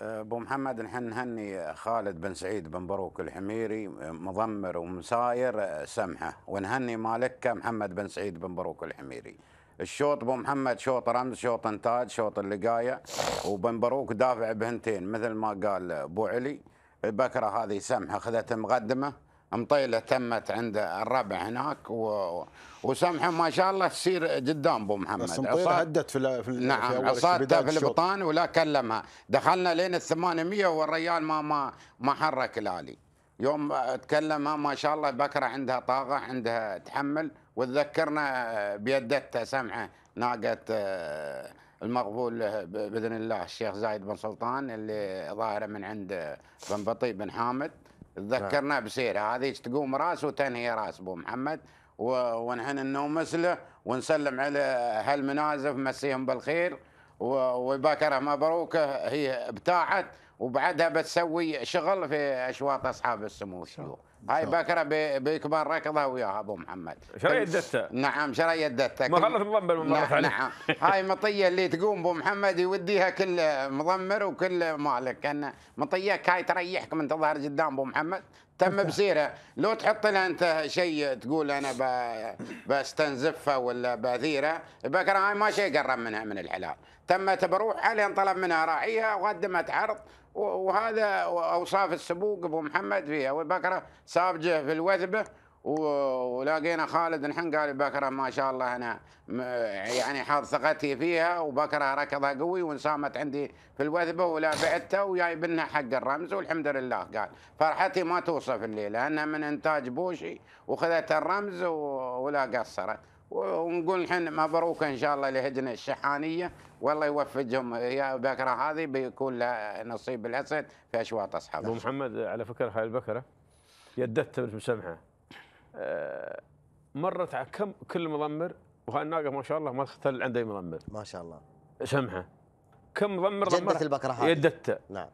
ابو محمد نحن نهني خالد بن سعيد بن بروك الحميري مضمر ومساير آه، سمحه ونهني مالكه محمد بن سعيد بن بروك الحميري الشوط ابو محمد شوط رمز شوط انتاج شوط اللقايه وبن بروك دافع بهنتين مثل ما قال ابو علي بكره هذه سمحه اخذت مقدمه مطيله تمت عند الربع هناك و... وسمحه ما شاء الله تصير قدام ابو محمد بس مطيله هدت في, ال... في ال... نعم عصابته في, في البطان ولا كلمها دخلنا لين ال 800 والريال ما ما ما حرك الالي يوم تكلمها ما شاء الله بكره عندها طاقه عندها تحمل وتذكرنا آه، بيدتها سمحه ناقه آه، المقبول آه، باذن الله الشيخ زايد بن سلطان اللي ظاهره من عند بن بطي بن حامد نعم. تذكرنا بسيره هذه تقوم راس وتنهي راس ابو محمد ونحن ننومس له ونسلم على هالمنازف مسيهم بالخير وباكره مبروكه هي بتاعت وبعدها بتسوي شغل في اشواط اصحاب السمو الشيوخ هاي بكره بي ركضه ركضها وياها ابو محمد شريه دته نعم شريه دته ما مضمر نعم, نعم هاي مطيه اللي تقوم ابو محمد يوديها كل مضمر وكل مالك كان مطية هاي تريحك من تظهر قدام ابو محمد تم بسيره لو تحط لها انت شيء تقول انا بستنزفها ولا بثيره بكره هاي ما شيء قرب منها من الحلال تمت بروح علي طلب منها راعيها وقدمت عرض وهذا اوصاف السبوق ابو محمد فيها والبكره سابجه في الوثبه ولقينا خالد الحين قال بكره ما شاء الله انا يعني حاط ثقتي فيها وبكره ركضها قوي وانصامت عندي في الوثبه ولا بعتها وجايب لنا حق الرمز والحمد لله قال فرحتي ما توصف الليله لانها من انتاج بوشي وخذت الرمز ولا قصرت ونقول الحين مبروك ان شاء الله لهجنه الشحانيه والله يوفقهم يا بكره هذه بيكون لها نصيب الاسد في اشواط اصحابها. ابو محمد على فكره هاي البكره يدتها بسمحه آه، مرت على كم كل مضمر وهاي الناقه ما شاء الله ما تختل عند اي مضمر. ما شاء الله. سمحه كم مضمر جدت البكره هذه يدتها. نعم.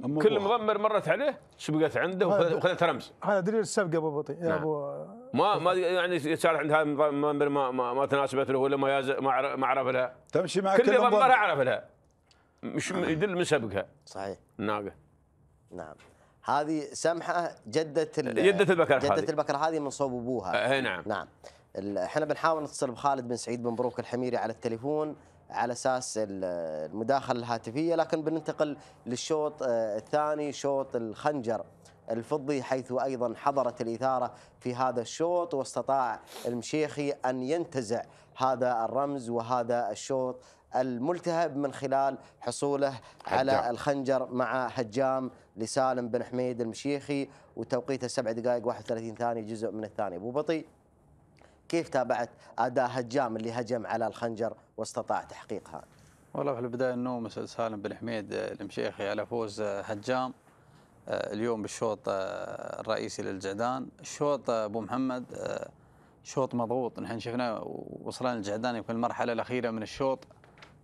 كل مضمر مرت عليه سبقت عنده وخذت رمز. هذا دليل السبقه ابو بطيء يا نعم. ابو ما ما يعني صار عندها ما ما, ما تناسبت له ولا ما ما عرف لها تمشي مع كل ما عرف لها مش يدل من سبقها صحيح الناقه نعم هذه سمحه جده جده البكر جده هذه. البكر هذه من صوب ابوها أه، اي نعم نعم احنا بنحاول نتصل بخالد بن سعيد بن بروك الحميري على التليفون على اساس المداخله الهاتفيه لكن بننتقل للشوط آه، الثاني شوط الخنجر الفضي حيث أيضا حضرت الإثارة في هذا الشوط واستطاع المشيخي أن ينتزع هذا الرمز وهذا الشوط الملتهب من خلال حصوله حجام. على الخنجر مع هجام لسالم بن حميد المشيخي وتوقيته 7 دقائق 31 ثانية جزء من الثاني أبو بطي كيف تابعت أداء هجام اللي هجم على الخنجر واستطاع تحقيقها؟ والله في البداية أنه سالم بن حميد المشيخي على فوز هجام آه، اليوم بالشوط آه، الرئيسي للجعدان الشوط آه، ابو محمد شوط مضغوط نحن شفنا وصلنا الجعدان في المرحله الاخيره من الشوط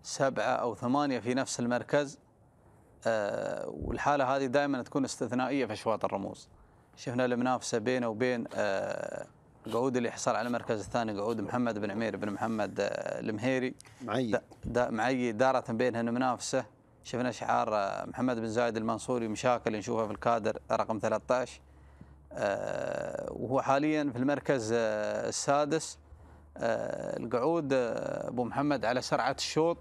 سبعه او ثمانيه في نفس المركز والحاله هذه دائما تكون استثنائيه في اشواط الرموز شفنا المنافسه بينه وبين قعود اللي حصل على المركز الثاني قعود محمد بن عمير بن محمد المهيري معي دا معي دارت بينهن منافسه شفنا شعار آه، محمد بن زايد المنصوري مشاكل نشوفها في الكادر رقم 13 آه، وهو حاليا في المركز آه، السادس القعود ابو محمد على سرعه الشوط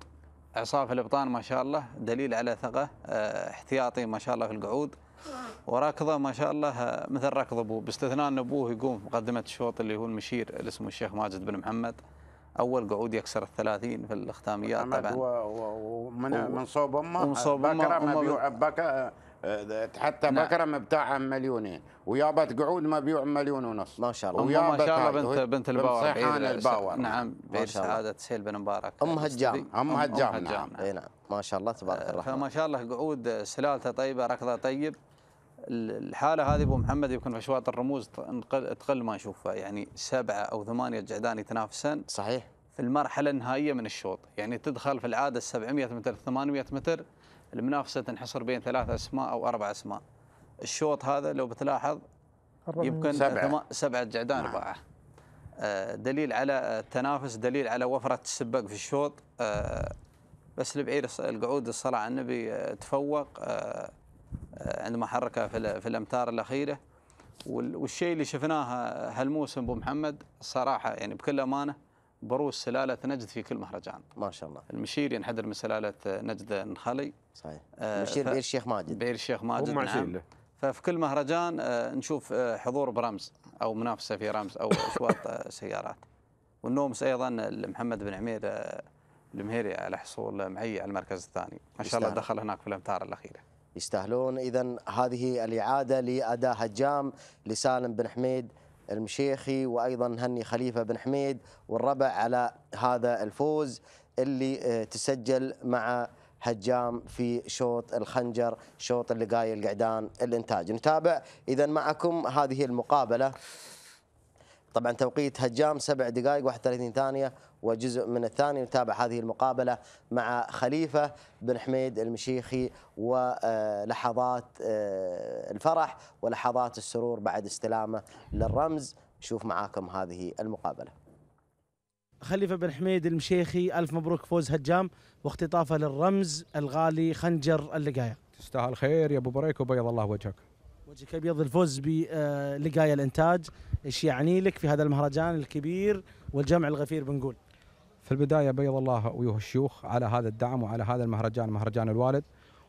عصاف الابطان ما شاء الله دليل على ثقه احتياطي ما شاء الله في القعود وركضه ما شاء الله مثل ركض ابوه باستثناء ان ابوه يقوم في مقدمه الشوط اللي هو المشير اللي اسمه الشيخ ماجد بن محمد اول قعود يكسر الثلاثين في الختاميات طبعا ومن من صوب امه ومن صوب امه مبيوع بكره آه، حتى نعم. بكره مبتاعها مليونين ويابت قعود مبيوع مليون ونص ما شاء الله ويابت ما شاء الله بنت بنت الباور صيحان الباور نعم بيت سعاده سهيل بن مبارك ام هجام ام هجام نعم, نعم. نعم. ما شاء الله تبارك آه، الرحمن فما شاء الله قعود سلالته طيبه ركضه طيب الحاله هذه ابو محمد يمكن في اشواط الرموز تقل ما اشوفها يعني سبعه او ثمانيه جعدان يتنافسن صحيح في المرحله النهائيه من الشوط يعني تدخل في العاده 700 متر 800 متر المنافسه تنحصر بين ثلاث اسماء او اربع اسماء الشوط هذا لو بتلاحظ يمكن سبعه سبعه جعدان اربعه نعم. باعه دليل على التنافس دليل على وفره السباق في الشوط آه، بس البعير القعود الصلاه على النبي آه، تفوق آه، آه، عندما حركه في, في الامتار الاخيره والشيء اللي شفناه هالموسم ابو محمد صراحه يعني بكل امانه بروز سلاله نجد في كل مهرجان ما شاء الله المشير ينحدر من سلاله نجد النخلي صحيح آه، المشير بير الشيخ ماجد بير الشيخ ماجد نعم ففي كل مهرجان آه، نشوف حضور برمز او منافسه في رمز او اشواط سيارات والنومس ايضا محمد بن عمير المهيري على حصول معي على المركز الثاني ما شاء الله دخل هناك في الامتار الاخيره يستاهلون اذا هذه الاعاده لاداء هجام لسالم بن حميد المشيخي وايضا هني خليفه بن حميد والربع على هذا الفوز اللي آه، تسجل مع هجام في شوط الخنجر شوط اللقاي القعدان الانتاج نتابع اذا معكم هذه المقابله طبعا توقيت هجام سبع دقائق 31 ثانية وجزء من الثاني نتابع هذه المقابلة مع خليفة بن حميد المشيخي ولحظات آه، الفرح ولحظات السرور بعد استلامه للرمز نشوف معاكم هذه المقابلة خليفة بن حميد المشيخي ألف مبروك فوز هجام واختطافه للرمز الغالي خنجر اللقاية تستاهل خير يا أبو بريك وبيض الله وجهك وجهك ابيض الفوز بلقايا آه، الانتاج ايش يعني لك في هذا المهرجان الكبير والجمع الغفير بنقول في البدايه بيض الله وجوه الشيوخ على هذا الدعم وعلى هذا المهرجان مهرجان الوالد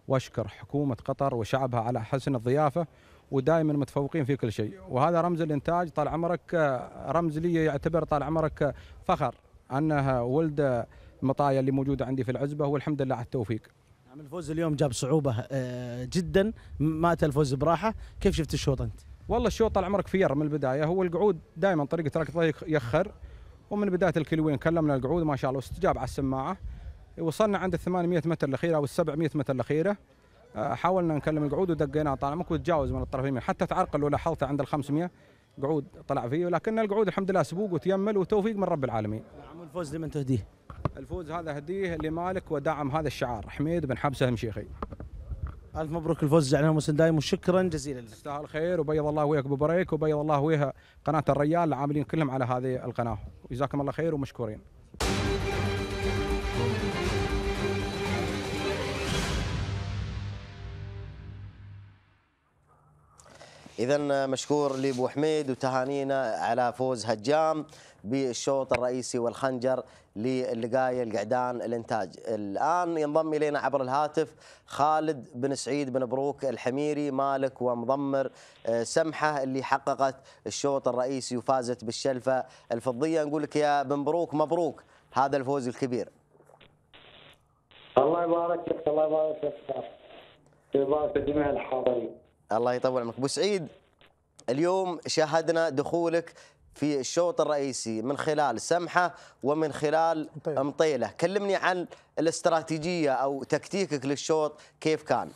واشكر حكومه قطر وشعبها على حسن الضيافه ودائما متفوقين في كل شيء وهذا رمز الانتاج طال عمرك آه، رمز لي يعتبر طال عمرك آه، فخر انه ولد مطايا اللي موجوده عندي في العزبه والحمد لله على التوفيق نعم الفوز اليوم جاب صعوبة آه، جدا مات الفوز براحة كيف شفت الشوط أنت؟ والله الشوط طال عمرك فير من البداية هو القعود دائما طريقة تراك يخر ومن بداية الكلوين كلمنا القعود ما شاء الله واستجاب على السماعة وصلنا عند ال 800 متر الأخيرة أو ال 700 متر الأخيرة آه، حاولنا نكلم القعود ودقيناه طال عمرك وتجاوز من الطرفين حتى تعرقل لو لاحظته عند ال 500 قعود طلع فيه ولكن القعود الحمد لله سبوق وتيمل وتوفيق من رب العالمين. نعم الفوز لمن تهديه؟ الفوز هذا هديه لمالك ودعم هذا الشعار حميد بن حبسه المشيخي الف مبروك الفوز زعلان مسلم دايم وشكرا جزيلا لك تستاهل خير وبيض الله وياك ابو بريك وبيض الله ويها قناه الريال العاملين كلهم على هذه القناه وجزاكم الله خير ومشكورين اذا مشكور لابو حميد وتهانينا على فوز هجام بالشوط الرئيسي والخنجر للقايه القعدان الانتاج الان ينضم الينا عبر الهاتف خالد بن سعيد بن بروك الحميري مالك ومضمر آه، سمحه اللي حققت الشوط الرئيسي وفازت بالشلفه الفضيه نقول لك يا بن بروك مبروك هذا الفوز الكبير الله يبارك فيك الله يبارك فيك يبارك جميع الحاضرين الله يطول عمرك بو سعيد اليوم شاهدنا دخولك في الشوط الرئيسي من خلال سمحه ومن خلال مطيلة. مطيله كلمني عن الاستراتيجيه او تكتيكك للشوط كيف كان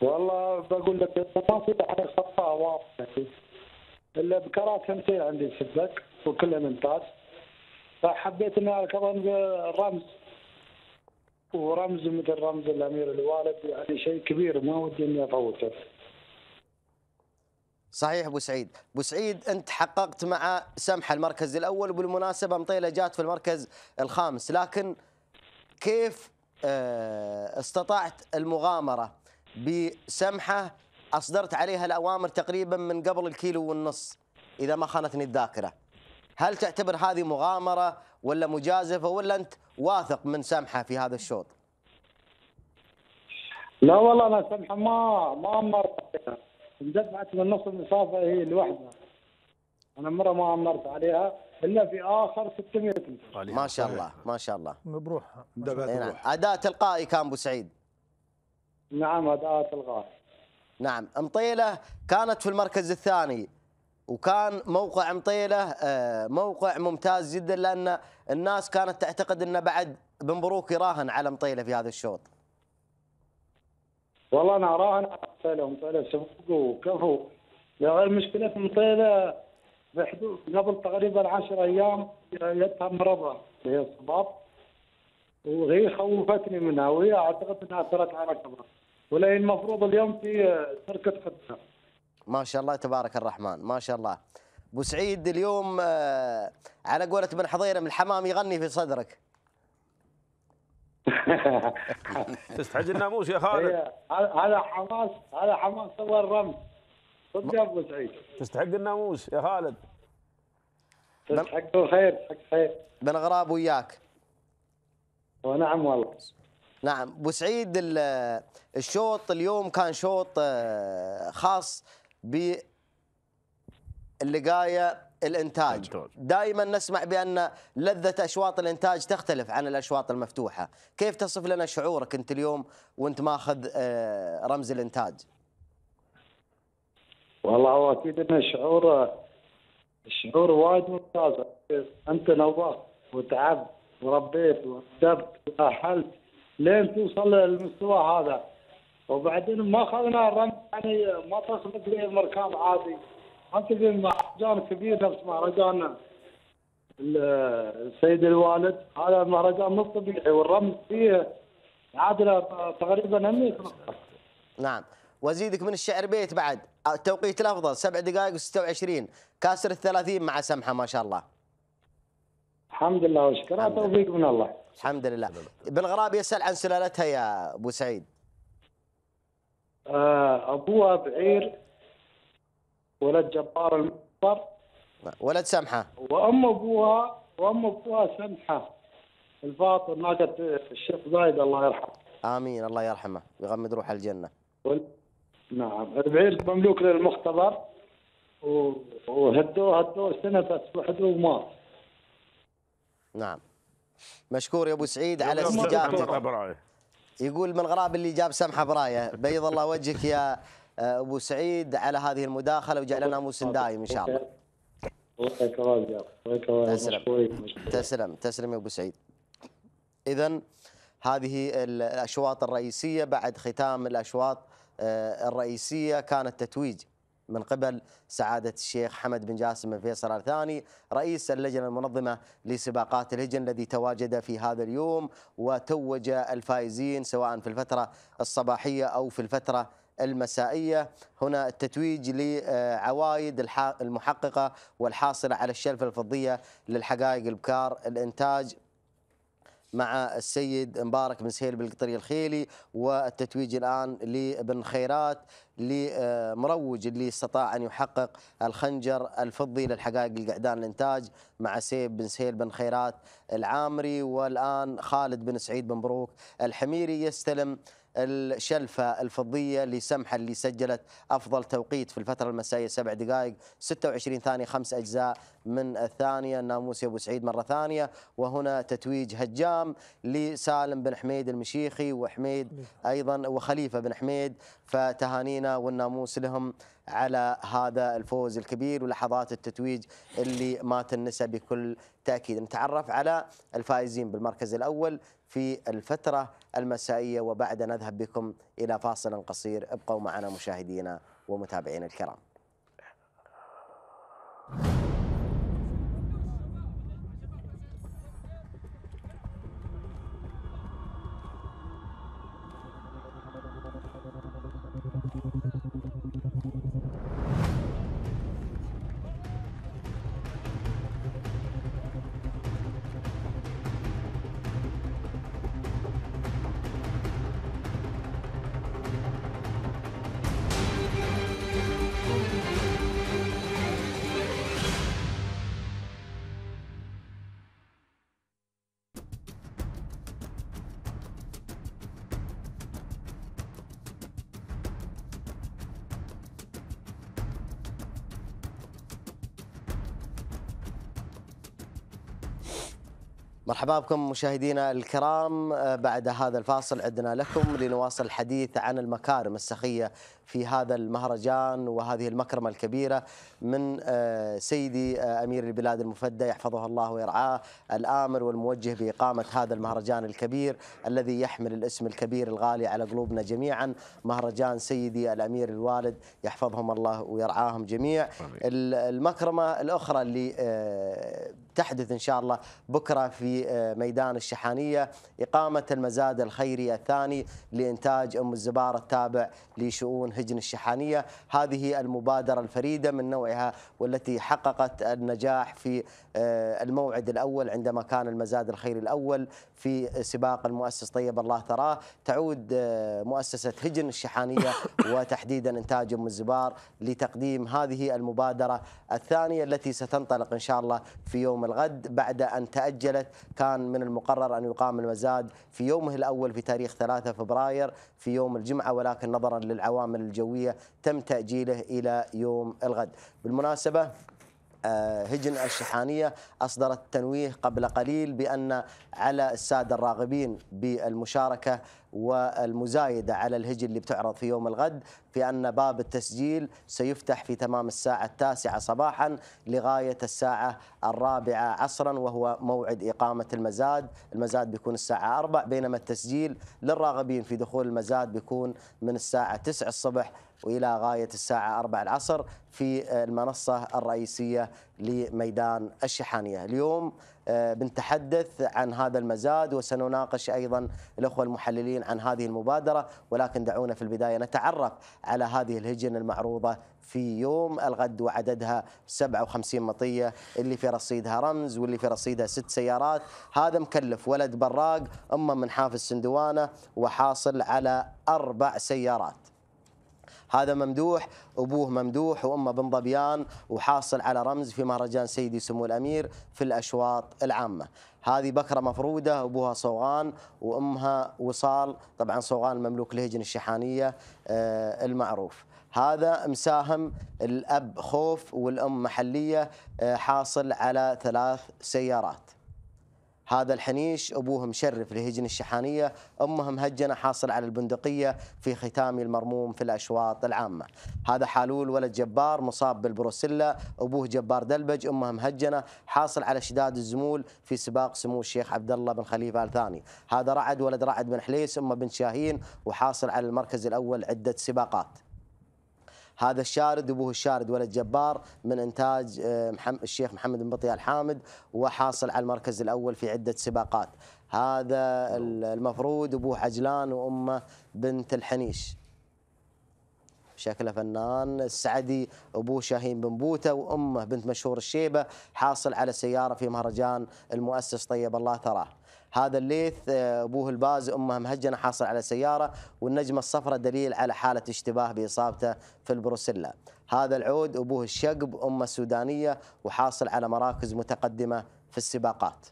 والله بقول لك ما في يعني خطه واضحه الا بكرات سنتين عندي الشباك وكلها ممتاز فحبيت اني اركض الرمز ورمز مثل رمز الامير الوالد يعني شيء كبير ما ودي اني افوته صحيح سعيد ابو سعيد انت حققت مع سمحه المركز الاول وبالمناسبه مطيله جات في المركز الخامس لكن كيف آه، استطعت المغامره بسمحه اصدرت عليها الاوامر تقريبا من قبل الكيلو والنص اذا ما خانتني الذاكره هل تعتبر هذه مغامره ولا مجازفه ولا انت واثق من سمحه في هذا الشوط لا والله انا سمحه ما ما مرت اندفعت من نص المسافه هي لوحدها انا مره ما عمرت عليها الا في اخر 600 متر ما شاء الله ما شاء الله بروحها إيه، نعم. اداء تلقائي كان ابو سعيد نعم اداء تلقائي نعم مطيله كانت في المركز الثاني وكان موقع مطيله آه، موقع ممتاز جدا لان الناس كانت تعتقد انه بعد بن بروك يراهن على مطيله في هذا الشوط والله انا راه انا سالهم طيله سبق وكفو المشكله في مطيله بحدود قبل تقريبا 10 ايام جاتها مرضى اللي هي الصباب وهي خوفتني منها وهي اعتقد انها اثرت على كبر ولين المفروض اليوم في تركه خدمه ما شاء الله تبارك الرحمن ما شاء الله ابو سعيد اليوم آه، على قولة بن حضيره من الحمام يغني في صدرك تستحق الناموس يا خالد هذا حماس هذا حماس هو الرمز صدق ابو سعيد تستحق الناموس يا خالد تستحق الخير حق خير بالغراب وياك ونعم والله نعم ابو سعيد الشوط اليوم كان شوط آه، خاص ب اللقايه الانتاج دائما نسمع بان لذه اشواط الانتاج تختلف عن الاشواط المفتوحه كيف تصف لنا شعورك انت اليوم وانت ماخذ آه، رمز الانتاج والله هو اكيد انه شعور الشعور وايد ممتاز انت نوضت وتعبت وربيت ورتبت واهلت لين توصل للمستوى هذا وبعدين ما اخذنا الرمز يعني ما تصمد لي المركان عادي حصد مهرجان كبير نفس مهرجان السيد الوالد هذا مهرجان مو طبيعي والرمز فيه عادله تقريبا 100 نعم وازيدك من الشعر بيت بعد التوقيت الافضل سبع دقائق و26 كاسر ال 30 مع سمحه ما شاء الله الحمد لله وشكرا توفيق من الله الحمد لله بالغراب يسال عن سلالتها يا ابو سعيد آه، ابوها بعير ولد جبار المطر ولد سمحه وام ابوها وام ابوها سمحه الفاطر ناقه الشيخ زايد الله يرحمه امين الله يرحمه ويغمد روحه الجنه وال... نعم البعير مملوك للمختبر وهدوه هدوه سنه بس وحدوه مات نعم مشكور يا ابو سعيد على استجابتك يقول من غراب اللي جاب سمحه برايه بيض الله وجهك يا آه، ابو سعيد على هذه المداخله وجعلنا موسم دايم ان شاء الله تسلم تسلم تسلم يا ابو سعيد اذا هذه الاشواط الرئيسيه بعد ختام الاشواط آه، الرئيسيه كانت تتويج من قبل سعادة الشيخ حمد بن جاسم بن فيصل الثاني رئيس اللجنة المنظمة لسباقات الهجن الذي تواجد في هذا اليوم وتوج الفائزين سواء في الفترة الصباحية أو في الفترة المسائية هنا التتويج لعوائد المحققة والحاصلة على الشلفة الفضية للحقائق البكار الإنتاج مع السيد مبارك بن سهيل بالقطري الخيلي والتتويج الآن لابن خيرات لمروج اللي استطاع أن يحقق الخنجر الفضي للحقائق القعدان الإنتاج مع سيب بن سهيل بن خيرات العامري والآن خالد بن سعيد بن بروك الحميري يستلم الشلفة الفضية لسمحة اللي سجلت أفضل توقيت في الفترة المسائية سبع دقائق 26 ثانية خمس أجزاء من الثانية الناموس أبو سعيد مرة ثانية وهنا تتويج هجام لسالم بن حميد المشيخي وحميد أيضا وخليفة بن حميد فتهانينا والناموس لهم على هذا الفوز الكبير ولحظات التتويج اللي ما تنسى بكل تأكيد نتعرف على الفائزين بالمركز الأول في الفترة المسائية وبعد نذهب بكم إلى فاصل قصير ابقوا معنا مشاهدينا ومتابعينا الكرام احبابكم مشاهدينا الكرام آه، بعد هذا الفاصل عدنا لكم لنواصل الحديث عن المكارم السخيه في هذا المهرجان وهذه المكرمه الكبيره من آه، سيدي آه، امير البلاد المفدى يحفظه الله ويرعاه الامر والموجه باقامه هذا المهرجان الكبير الذي يحمل الاسم الكبير الغالي على قلوبنا جميعا مهرجان سيدي الامير الوالد يحفظهم الله ويرعاهم جميع المكرمه الاخرى اللي تحدث إن شاء الله بكرة في آه، ميدان الشحانية إقامة المزاد الخيري الثاني لإنتاج أم الزبار التابع لشؤون هجن الشحانية هذه المبادرة الفريدة من نوعها والتي حققت النجاح في آه، الموعد الأول عندما كان المزاد الخيري الأول في سباق المؤسس طيب الله ثراه تعود آه، مؤسسة هجن الشحانية وتحديدا إنتاج أم الزبار لتقديم هذه المبادرة الثانية التي ستنطلق إن شاء الله في يوم يوم الغد بعد أن تأجلت كان من المقرر أن يقام المزاد في يومه الأول في تاريخ 3 فبراير في يوم الجمعة ولكن نظرا للعوامل الجوية تم تأجيله إلى يوم الغد بالمناسبة آه، هجن الشحانية أصدرت تنويه قبل قليل بأن على السادة الراغبين بالمشاركة والمزايدة على الهجن اللي بتعرض في يوم الغد في أن باب التسجيل سيفتح في تمام الساعة التاسعة صباحا لغاية الساعة الرابعة عصرا وهو موعد إقامة المزاد المزاد بيكون الساعة أربع بينما التسجيل للراغبين في دخول المزاد بيكون من الساعة 9 الصبح وإلى غاية الساعة 4 العصر في المنصة الرئيسية لميدان الشحانية اليوم آه، بنتحدث عن هذا المزاد وسنناقش أيضا الأخوة المحللين عن هذه المبادرة ولكن دعونا في البداية نتعرف على هذه الهجن المعروضة في يوم الغد وعددها 57 مطية اللي في رصيدها رمز واللي في رصيدها ست سيارات هذا مكلف ولد براق أما من حافظ سندوانة وحاصل على أربع سيارات هذا ممدوح أبوه ممدوح وأمه بن ظبيان وحاصل على رمز في مهرجان سيدي سمو الأمير في الأشواط العامة هذه بكرة مفرودة أبوها صوغان وأمها وصال طبعا صوغان مملوك لهجن الشحانية آه، المعروف هذا مساهم الأب خوف والأم محلية آه، حاصل على ثلاث سيارات هذا الحنيش أبوه مشرف لهجن الشحانية أمه مهجنة حاصل على البندقية في ختام المرموم في الأشواط العامة هذا حالول ولد جبار مصاب بالبروسيلا أبوه جبار دلبج أمه مهجنة حاصل على شداد الزمول في سباق سمو الشيخ عبد الله بن خليفة الثاني هذا رعد ولد رعد بن حليس أمه بن شاهين وحاصل على المركز الأول عدة سباقات هذا الشارد ابوه الشارد ولد جبار من انتاج آه، الشيخ محمد بن بطيال الحامد وحاصل على المركز الاول في عده سباقات هذا المفروض ابوه عجلان وامه بنت الحنيش شكله فنان السعدي ابوه شاهين بن بوته وامه بنت مشهور الشيبه حاصل على سياره في مهرجان المؤسس طيب الله ثراه هذا الليث آه، ابوه الباز امه مهجنه حاصل على سياره والنجمه الصفراء دليل على حاله اشتباه باصابته في البروسيلا هذا العود ابوه الشقب امه سودانيه وحاصل على مراكز متقدمه في السباقات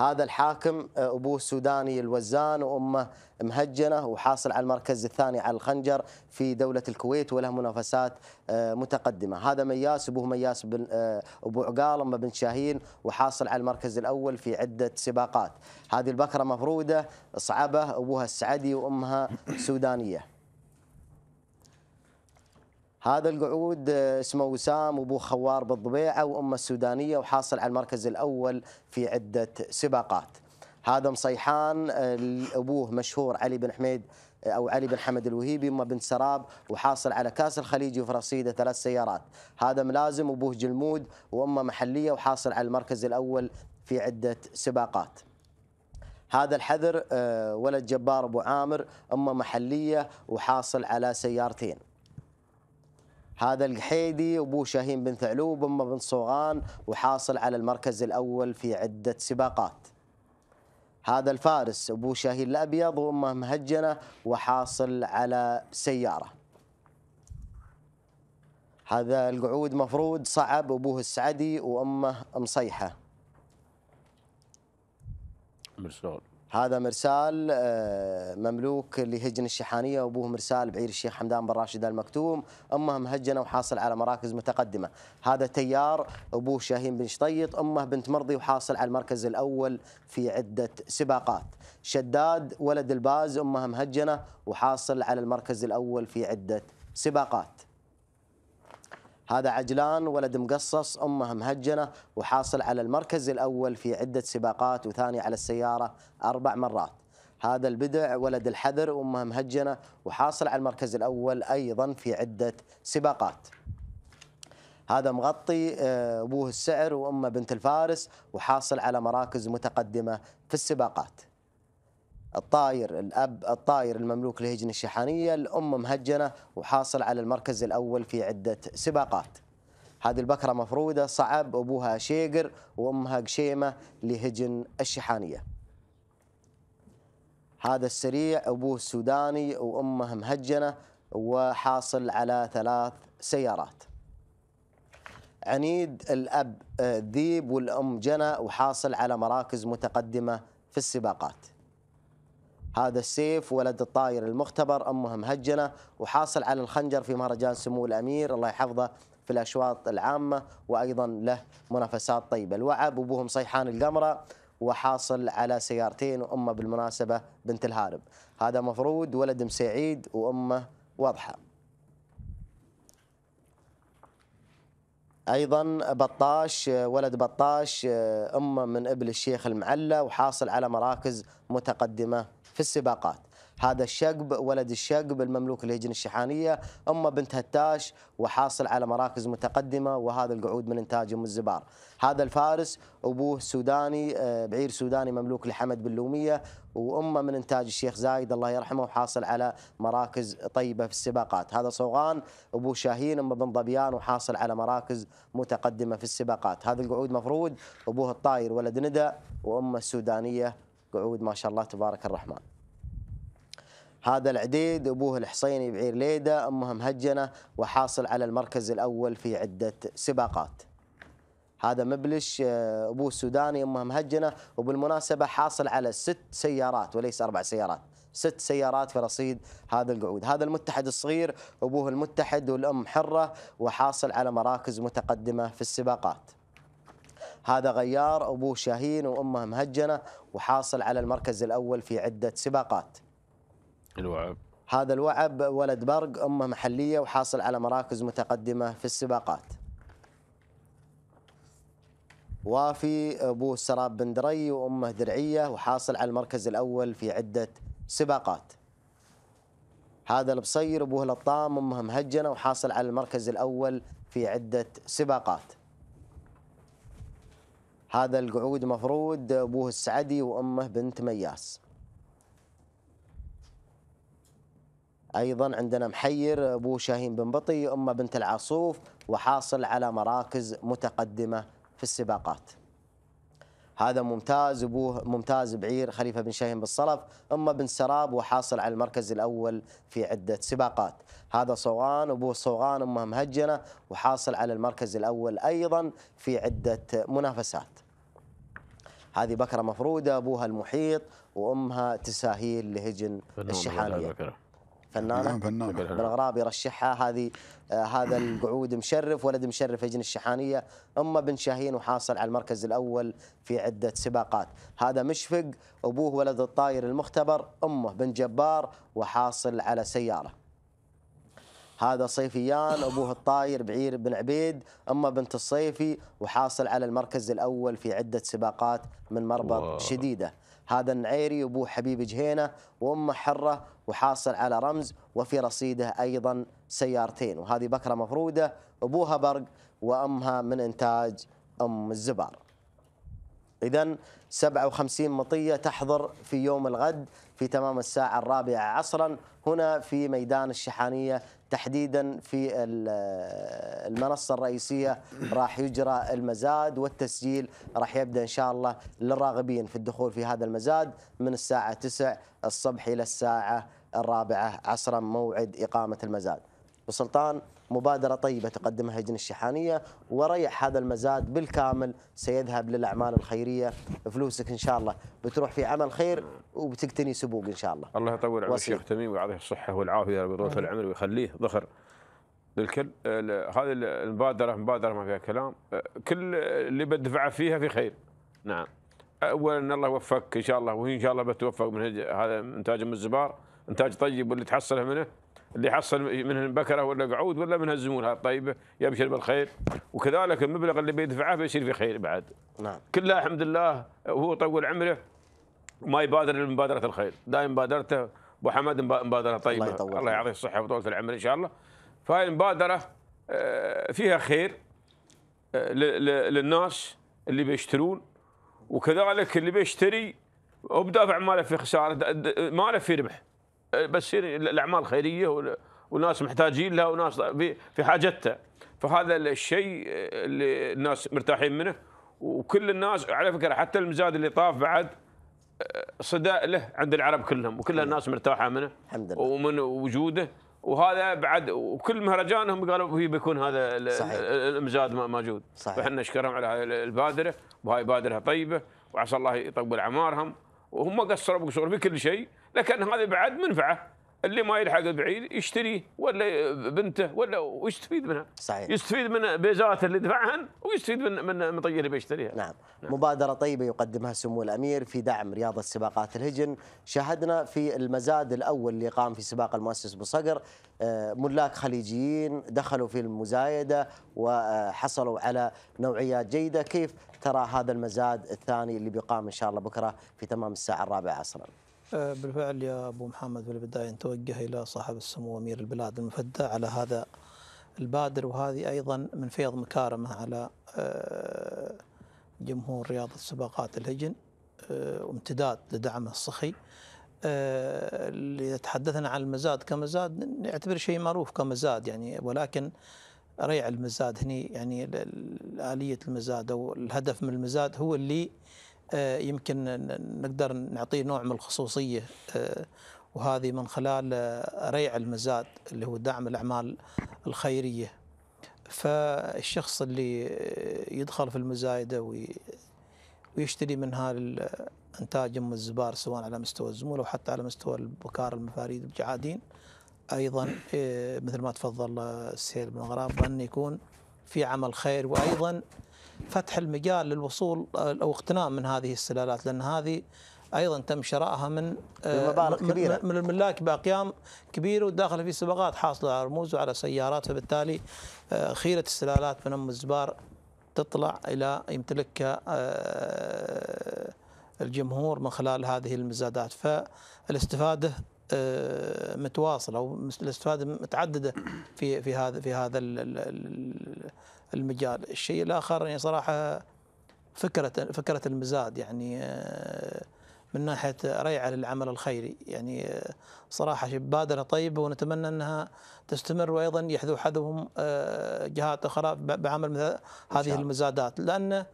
هذا الحاكم آه، ابوه سوداني الوزان وامه مهجنه وحاصل على المركز الثاني على الخنجر في دوله الكويت وله منافسات آه، متقدمه، هذا مياس ابوه مياس بن آه، ابو عقال امه بنت شاهين وحاصل على المركز الاول في عده سباقات، هذه البكره مفروده صعبه ابوها السعدي وامها سودانيه. هذا القعود آه، اسمه وسام وابوه خوار بالضبيعه وامه السودانيه وحاصل على المركز الاول في عده سباقات. هذا مصيحان آه، ابوه مشهور علي بن حميد آه، او علي بن حمد الوهيبي امه بنت سراب وحاصل على كاس الخليج وفي رصيده ثلاث سيارات. هذا ملازم ابوه جلمود وامه محليه وحاصل على المركز الاول في عده سباقات. هذا الحذر ولد جبار ابو عامر امه محليه وحاصل على سيارتين. هذا القحيدي ابوه شاهين بن ثعلوب امه بن صوغان وحاصل على المركز الاول في عده سباقات. هذا الفارس ابو شاهين الابيض وامه مهجنه وحاصل على سياره. هذا القعود مفروض صعب ابوه السعدي وامه مصيحه. مرسول هذا مرسال آه، مملوك لهجن الشحانية وأبوه مرسال بعير الشيخ حمدان بن راشد المكتوم أمه مهجنة وحاصل على مراكز متقدمة هذا تيار أبوه شاهين بن شطيط أمه بنت مرضي وحاصل على المركز الأول في عدة سباقات شداد ولد الباز أمه مهجنة وحاصل على المركز الأول في عدة سباقات هذا عجلان ولد مقصص أمه مهجنة وحاصل على المركز الأول في عدة سباقات وثاني على السيارة أربع مرات هذا البدع ولد الحذر امه مهجنة وحاصل على المركز الأول أيضا في عدة سباقات هذا مغطي آه، أبوه السعر وأمه بنت الفارس وحاصل على مراكز متقدمة في السباقات الطائر الأب الطائر المملوك لهجن الشحانية الأم مهجنة وحاصل على المركز الأول في عدة سباقات هذه البكرة مفرودة صعب أبوها شيقر وأمها قشيمة لهجن الشحانية هذا السريع أبوه سوداني وأمه مهجنة وحاصل على ثلاث سيارات عنيد الأب آه، ذيب والأم جنى وحاصل على مراكز متقدمة في السباقات هذا السيف ولد الطاير المختبر أمه مهجنة وحاصل على الخنجر في مهرجان سمو الأمير الله يحفظه في الأشواط العامة وأيضا له منافسات طيبة الوعب أبوهم صيحان القمرة وحاصل على سيارتين وأمه بالمناسبة بنت الهارب هذا مفرود ولد مسيعيد وأمه واضحة ايضا بطاش ولد بطاش امه من ابل الشيخ المعلى وحاصل على مراكز متقدمه في السباقات هذا الشقب ولد الشقب المملوك لهجن الشحانية أمه بنت هتاش وحاصل على مراكز متقدمة وهذا القعود من إنتاج أم الزبار هذا الفارس أبوه سوداني آه، بعير سوداني مملوك لحمد بن لومية وأمه من إنتاج الشيخ زايد الله يرحمه وحاصل على مراكز طيبة في السباقات هذا صوغان أبوه شاهين أمه بن ظبيان وحاصل على مراكز متقدمة في السباقات هذا القعود مفروض أبوه الطاير ولد ندى وأمه السودانية قعود ما شاء الله تبارك الرحمن هذا العديد أبوه الحصيني بعير ليدة أمه مهجنة وحاصل على المركز الأول في عدة سباقات هذا مبلش آه، أبوه السوداني أمه مهجنة وبالمناسبة حاصل على ست سيارات وليس أربع سيارات ست سيارات في رصيد هذا القعود هذا المتحد الصغير أبوه المتحد والأم حرة وحاصل على مراكز متقدمة في السباقات هذا غيار أبوه شاهين وأمه مهجنة وحاصل على المركز الأول في عدة سباقات الوعب هذا الوعب ولد برق أمه محلية وحاصل على مراكز متقدمة في السباقات وافي أبوه سراب بن دري وأمه درعية وحاصل على المركز الأول في عدة سباقات هذا البصير أبوه لطام أمه مهجنة وحاصل على المركز الأول في عدة سباقات هذا القعود مفروض أبوه السعدي وأمه بنت مياس أيضا عندنا محير أبوه شاهين بن بطي أمه بنت العاصوف وحاصل على مراكز متقدمة في السباقات هذا ممتاز ابوه ممتاز بعير خليفه بن شاهين بالصلف امه بن سراب وحاصل على المركز الاول في عده سباقات هذا صوغان ابوه صوغان امه مهجنه وحاصل على المركز الاول ايضا في عده منافسات هذه بكره مفروده ابوها المحيط وامها تساهيل لهجن الشحانيه فنانه نعم، بالغراب يرشحها هذه آه، هذا القعود مشرف ولد مشرف لجنه الشحانيه امه بن شاهين وحاصل على المركز الاول في عده سباقات هذا مشفق ابوه ولد الطاير المختبر امه بن جبار وحاصل على سياره هذا صيفيان أبوه الطاير بعير بن عبيد أما بنت الصيفي وحاصل على المركز الأول في عدة سباقات من مربط واو. شديدة هذا النعيري أبوه حبيب جهينة وأمه حرة وحاصل على رمز وفي رصيده أيضا سيارتين وهذه بكرة مفرودة أبوها برق وأمها من إنتاج أم الزبار إذا 57 مطية تحضر في يوم الغد في تمام الساعة الرابعة عصرا هنا في ميدان الشحانية تحديدا في آه، المنصة الرئيسية راح يجرى المزاد والتسجيل راح يبدأ إن شاء الله للراغبين في الدخول في هذا المزاد من الساعة 9 الصبح إلى الساعة الرابعة عصرا موعد إقامة المزاد وسلطان مبادرة طيبة تقدمها لجنة الشحانية وريح هذا المزاد بالكامل سيذهب للأعمال الخيرية فلوسك إن شاء الله بتروح في عمل خير وبتقتني سبوق إن شاء الله الله يطول عمر الشيخ تميم ويعطيه الصحة والعافية بطولة العمر ويخليه ظهر للكل آه، هذه المبادرة مبادرة ما فيها كلام آه، كل اللي بدفع فيها في خير نعم اولا الله يوفقك ان شاء الله وإن شاء الله بتوفق من هذا انتاج من الزبار انتاج طيب واللي تحصله منه اللي حصل منه بكره ولا قعود ولا منها الزمون هذا الطيبه يبشر بالخير وكذلك المبلغ اللي بيدفعه بيصير في خير بعد نعم كلها الحمد لله وهو طول عمره ما يبادر لمبادره الخير دائما مبادرته ابو حمد مبادره طيبه الله, يطول الله يعطيه الصحه وطولة العمر ان شاء الله فهي المبادره آه، فيها خير آه، للناس اللي بيشترون وكذلك اللي بيشتري وبدافع ماله في خساره ماله في ربح آه، بس الاعمال خيريه وناس محتاجين لها وناس في حاجتها فهذا الشيء آه، اللي الناس مرتاحين منه وكل الناس على فكره حتى المزاد اللي طاف بعد آه، صدى له عند العرب كلهم وكل الناس مرتاحه منه الحمد لله ومن وجوده وهذا بعد وكل مهرجان هم قالوا فيه بيكون هذا المزاد موجود صحيح فاحنا نشكرهم على هذه البادره وهاي بادره طيبه وعسى الله يطول اعمارهم وهم قصروا بقصور في كل شيء لكن هذا بعد منفعه اللي ما يلحق البعيد يشتريه ولا بنته ولا ويستفيد منها صحيح يستفيد من بيزات اللي دفعهن ويستفيد من من المطيه اللي بيشتريها نعم. نعم مبادره طيبه يقدمها سمو الامير في دعم رياضه سباقات الهجن شاهدنا في المزاد الاول اللي قام في سباق المؤسس بصقر آه، ملاك خليجيين دخلوا في المزايده وحصلوا على نوعيات جيده كيف ترى هذا المزاد الثاني اللي بيقام ان شاء الله بكره في تمام الساعه الرابعه عصرا بالفعل يا ابو محمد في البدايه نتوجه الى صاحب السمو امير البلاد المفدى على هذا البادر وهذه ايضا من فيض مكارمه على آه، جمهور رياضه سباقات الهجن آه، وامتداد لدعمه الصخي اللي آه، تحدثنا عن المزاد كمزاد نعتبر شيء معروف كمزاد يعني ولكن ريع المزاد هني يعني آلية المزاد أو الهدف من المزاد هو اللي آه، يمكن نقدر نعطيه نوع من الخصوصية آه، وهذه من خلال آه، ريع المزاد اللي هو دعم الأعمال الخيرية فالشخص اللي يدخل في المزايدة ويشتري منها الانتاج أم الزبار سواء على مستوى الزمول أو حتى على مستوى البكار المفاريد الجعادين أيضا مثل ما تفضل السيد بن غراب أن يكون في عمل خير وأيضا فتح المجال للوصول آه، او اغتنام من هذه السلالات لان هذه ايضا تم شرائها من آه، مبالغ كبيره من الملاك باقيام كبيره وداخله في سباقات حاصله على رموز وعلى سيارات فبالتالي آه، خيره السلالات من ام الزبار تطلع الى يمتلكها الجمهور من خلال هذه المزادات فالاستفاده متواصله او الاستفاده متعدده في في هذا في هذا المجال الشيء الآخر يعني صراحة فكرة فكرة المزاد يعني آه، من ناحية ريعة للعمل الخيري يعني آه، صراحة بادرة طيبة ونتمنى أنها تستمر وأيضا يحذو حذوهم آه، جهات أخرى بعمل هذه المزادات لأن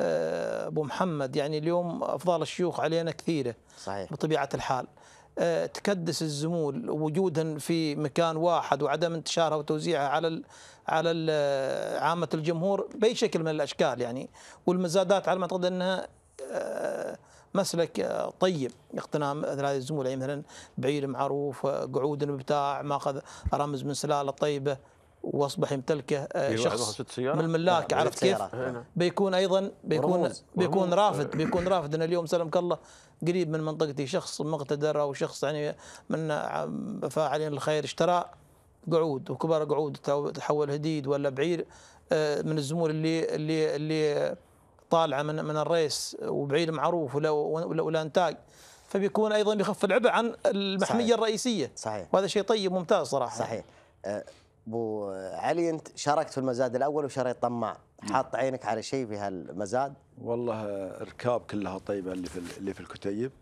أبو محمد يعني اليوم أفضال الشيوخ علينا كثيرة صحيح. بطبيعة الحال تكدس الزمول وجودهن في مكان واحد وعدم انتشارها وتوزيعها على على عامه الجمهور باي شكل من الاشكال يعني والمزادات على ما اعتقد انها آه، مسلك آه، طيب اغتنام هذه الزمول يعني مثلا بعير معروف آه، قعود المبتاع ماخذ رمز من سلاله طيبه واصبح يمتلكه آه، شخص من الملاك نعم، عرفت كيف؟ بيكون ايضا بيكون بيكون رافد بيكون رافد انا اليوم سلمك الله قريب من منطقتي شخص مقتدر او شخص يعني من فاعلين الخير اشترى قعود وكبار قعود تحول هديد ولا بعير آه، من الزمور اللي اللي اللي طالعه من من الريس وبعير معروف ولا ولا, ولا انتاج فبيكون ايضا بيخف العبء عن المحميه صحيح. الرئيسيه صحيح وهذا شيء طيب ممتاز صراحه صحيح آه، ابو علي انت شاركت في المزاد الاول وشريط طماع حاط عينك على شيء في هالمزاد والله اركاب كلها طيبه اللي في اللي في الكتيب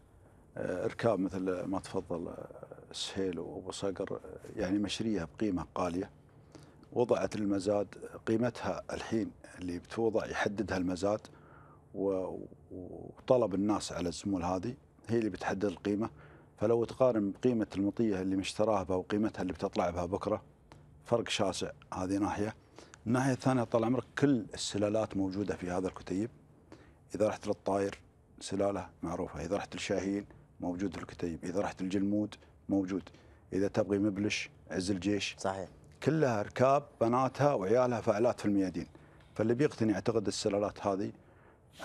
اركاب آه، مثل ما تفضل آه، سهيل وابو صقر يعني مشريه بقيمه قاليه وضعت المزاد قيمتها الحين اللي بتوضع يحددها المزاد وطلب الناس على الزمول هذه هي اللي بتحدد القيمه فلو تقارن بقيمه المطيه اللي مشتراها بها وقيمتها اللي بتطلع بها بكره فرق شاسع هذه ناحية الناحية الثانية طال عمرك كل السلالات موجودة في هذا الكتيب إذا رحت للطاير سلالة معروفة إذا رحت للشاهين موجود في الكتيب إذا رحت للجلمود موجود إذا تبغي مبلش عز الجيش صحيح كلها ركاب بناتها وعيالها فاعلات في الميادين فاللي بيقتني اعتقد السلالات هذه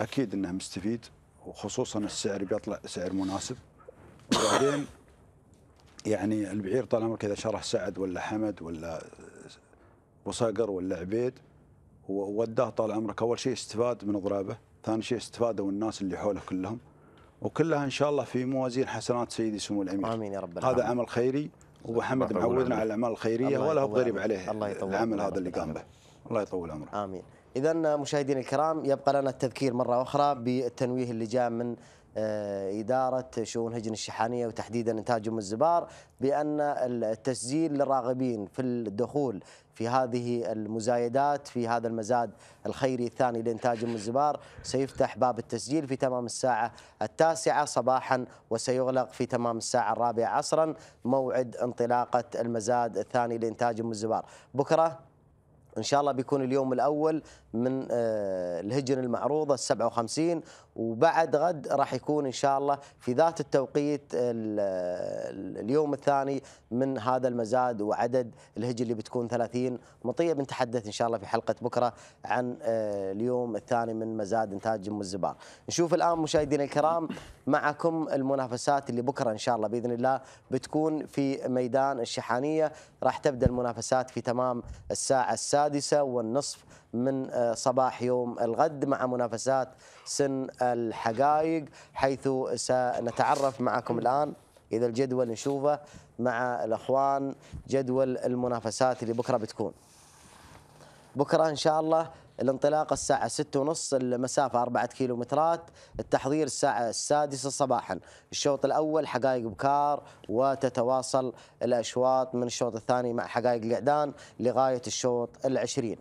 اكيد انه مستفيد وخصوصا السعر بيطلع سعر مناسب وبعدين يعني البعير طال عمرك اذا شرح سعد ولا حمد ولا وصقر ولا عبيد ووداه طال عمرك اول شيء استفاد من اضرابه، ثاني شيء استفادوا الناس اللي حوله كلهم وكلها ان شاء الله في موازين حسنات سيدي سمو الامير. امين يا رب العالمين. هذا عمل خيري وابو حمد معودنا على الاعمال الخيريه ولا هو غريب عليه الله يطول العمل هذا اللي قام به. الله يطول عمره. امين. اذا مشاهدينا الكرام يبقى لنا التذكير مره اخرى بالتنويه اللي جاء من آه، إدارة شؤون هجن الشحانية وتحديدا إنتاج أم الزبار بأن التسجيل للراغبين في الدخول في هذه المزايدات في هذا المزاد الخيري الثاني لإنتاج أم الزبار سيفتح باب التسجيل في تمام الساعة التاسعة صباحا وسيغلق في تمام الساعة الرابعة عصرا موعد انطلاقة المزاد الثاني لإنتاج أم الزبار بكرة إن شاء الله بيكون اليوم الأول من آه، الهجن المعروضة 57 وبعد غد راح يكون إن شاء الله في ذات التوقيت اليوم الثاني من هذا المزاد وعدد الهجن اللي بتكون 30 مطية بنتحدث إن شاء الله في حلقة بكرة عن آه، اليوم الثاني من مزاد إنتاج أم الزبار نشوف الآن مشاهدينا الكرام معكم المنافسات اللي بكرة إن شاء الله بإذن الله بتكون في ميدان الشحانية راح تبدأ المنافسات في تمام الساعة السادسة والنصف من آه، صباح يوم الغد مع منافسات سن الحقائق حيث سنتعرف معكم الآن إذا الجدول نشوفه مع الأخوان جدول المنافسات اللي بكرة بتكون بكرة إن شاء الله الانطلاق الساعة 6:30 المسافة أربعة كيلومترات التحضير الساعة السادسة صباحا الشوط الأول حقائق بكار وتتواصل الأشواط من الشوط الثاني مع حقائق الإعدان لغاية الشوط العشرين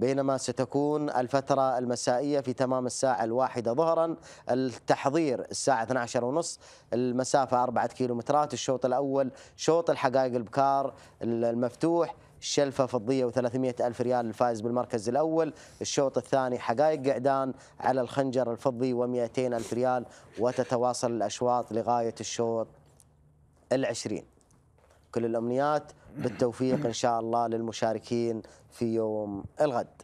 بينما ستكون الفترة المسائية في تمام الساعة الواحدة ظهرا التحضير الساعة 12 ونص المسافة أربعة كيلومترات الشوط الأول شوط الحقائق البكار المفتوح شلفة فضية و300 ألف ريال للفائز بالمركز الأول الشوط الثاني حقائق قعدان على الخنجر الفضي و200 ألف ريال وتتواصل الأشواط لغاية الشوط العشرين كل الأمنيات بالتوفيق إن شاء الله للمشاركين في يوم الغد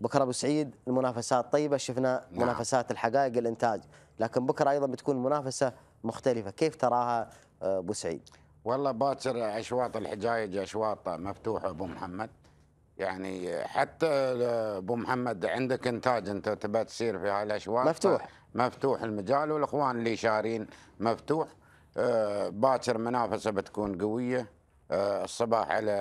بكره ابو سعيد المنافسات طيبه شفنا نعم. منافسات الحقائق الانتاج لكن بكره ايضا بتكون منافسه مختلفه كيف تراها ابو سعيد والله باكر اشواط الحجايج اشواط مفتوحه ابو محمد يعني حتى ابو محمد عندك انتاج انت تبى تصير في هاي الاشواط مفتوح مفتوح المجال والاخوان اللي شارين مفتوح باكر منافسه بتكون قويه آه، الصباح على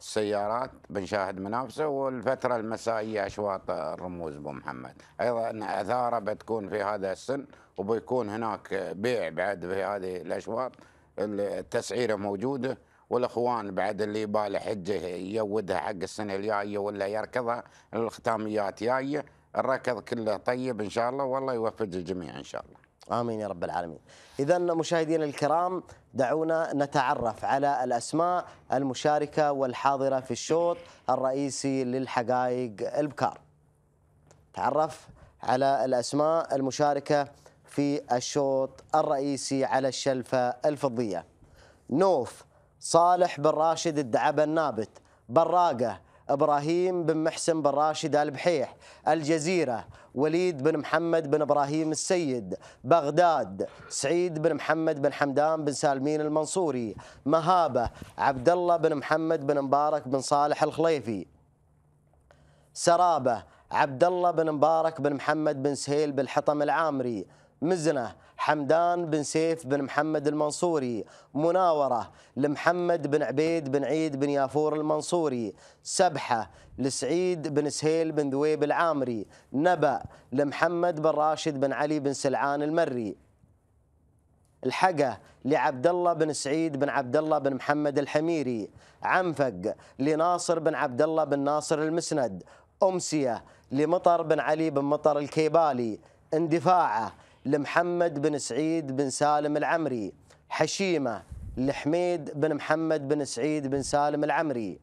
السيارات بنشاهد منافسه والفتره المسائيه اشواط الرموز ابو محمد ايضا اثاره بتكون في هذا السن وبيكون هناك بيع بعد في هذه الاشواط التسعيره موجوده والاخوان بعد اللي يباله حجه يودها حق السنه الجايه ولا يركضها الختاميات جايه الركض كله طيب ان شاء الله والله يوفق الجميع ان شاء الله امين يا رب العالمين. اذا مشاهدينا الكرام دعونا نتعرف على الاسماء المشاركه والحاضره في الشوط الرئيسي للحقائق البكار. تعرف على الاسماء المشاركه في الشوط الرئيسي على الشلفه الفضيه. نوف صالح بن راشد الدعبه النابت براقه ابراهيم بن محسن بن راشد البحيح الجزيره وليد بن محمد بن إبراهيم السيد بغداد سعيد بن محمد بن حمدان بن سالمين المنصوري مهابة عبد الله بن محمد بن مبارك بن صالح الخليفي سرابة عبد الله بن مبارك بن محمد بن سهيل بن حطم العامري مزنه حمدان بن سيف بن محمد المنصوري مناورة لمحمد بن عبيد بن عيد بن يافور المنصوري سبحة لسعيد بن سهيل بن ذويب العامري نبأ لمحمد بن راشد بن علي بن سلعان المري الحقه لعبد الله بن سعيد بن عبد الله بن محمد الحميري عنفق لناصر بن عبد الله بن ناصر المسند أمسية لمطر بن علي بن مطر الكيبالي اندفاعه لمحمد بن سعيد بن سالم العمري حشيمة لحميد بن محمد بن سعيد بن سالم العمري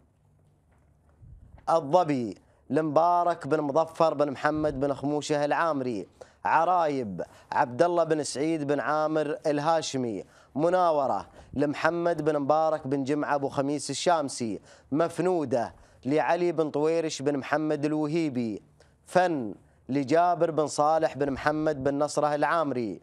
الظبي لمبارك بن مظفر بن محمد بن خموشه العامري عرايب عبد الله بن سعيد بن عامر الهاشمي مناوره لمحمد بن مبارك بن جمعه ابو خميس الشامسي مفنوده لعلي بن طويرش بن محمد الوهيبي فن لجابر بن صالح بن محمد بن نصره العامري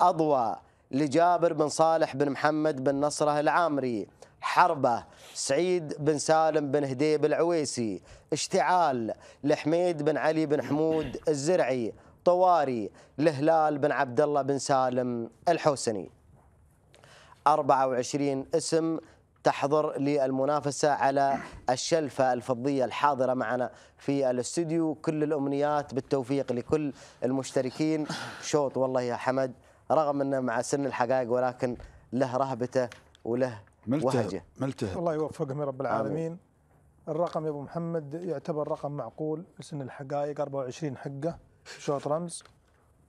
أضوى لجابر بن صالح بن محمد بن نصره العامري حربة سعيد بن سالم بن هديب العويسي اشتعال لحميد بن علي بن حمود الزرعي طواري لهلال بن عبد الله بن سالم الحوسني 24 اسم تحضر للمنافسة على الشلفة الفضية الحاضرة معنا في الاستوديو كل الأمنيات بالتوفيق لكل المشتركين شوط والله يا حمد رغم أنه مع سن الحقائق ولكن له رهبته وله ملتهب وهجة ملتهب الله يوفقهم يا رب العالمين آمين. الرقم يا ابو محمد يعتبر رقم معقول لسن الحقائق 24 حقه شوط رمز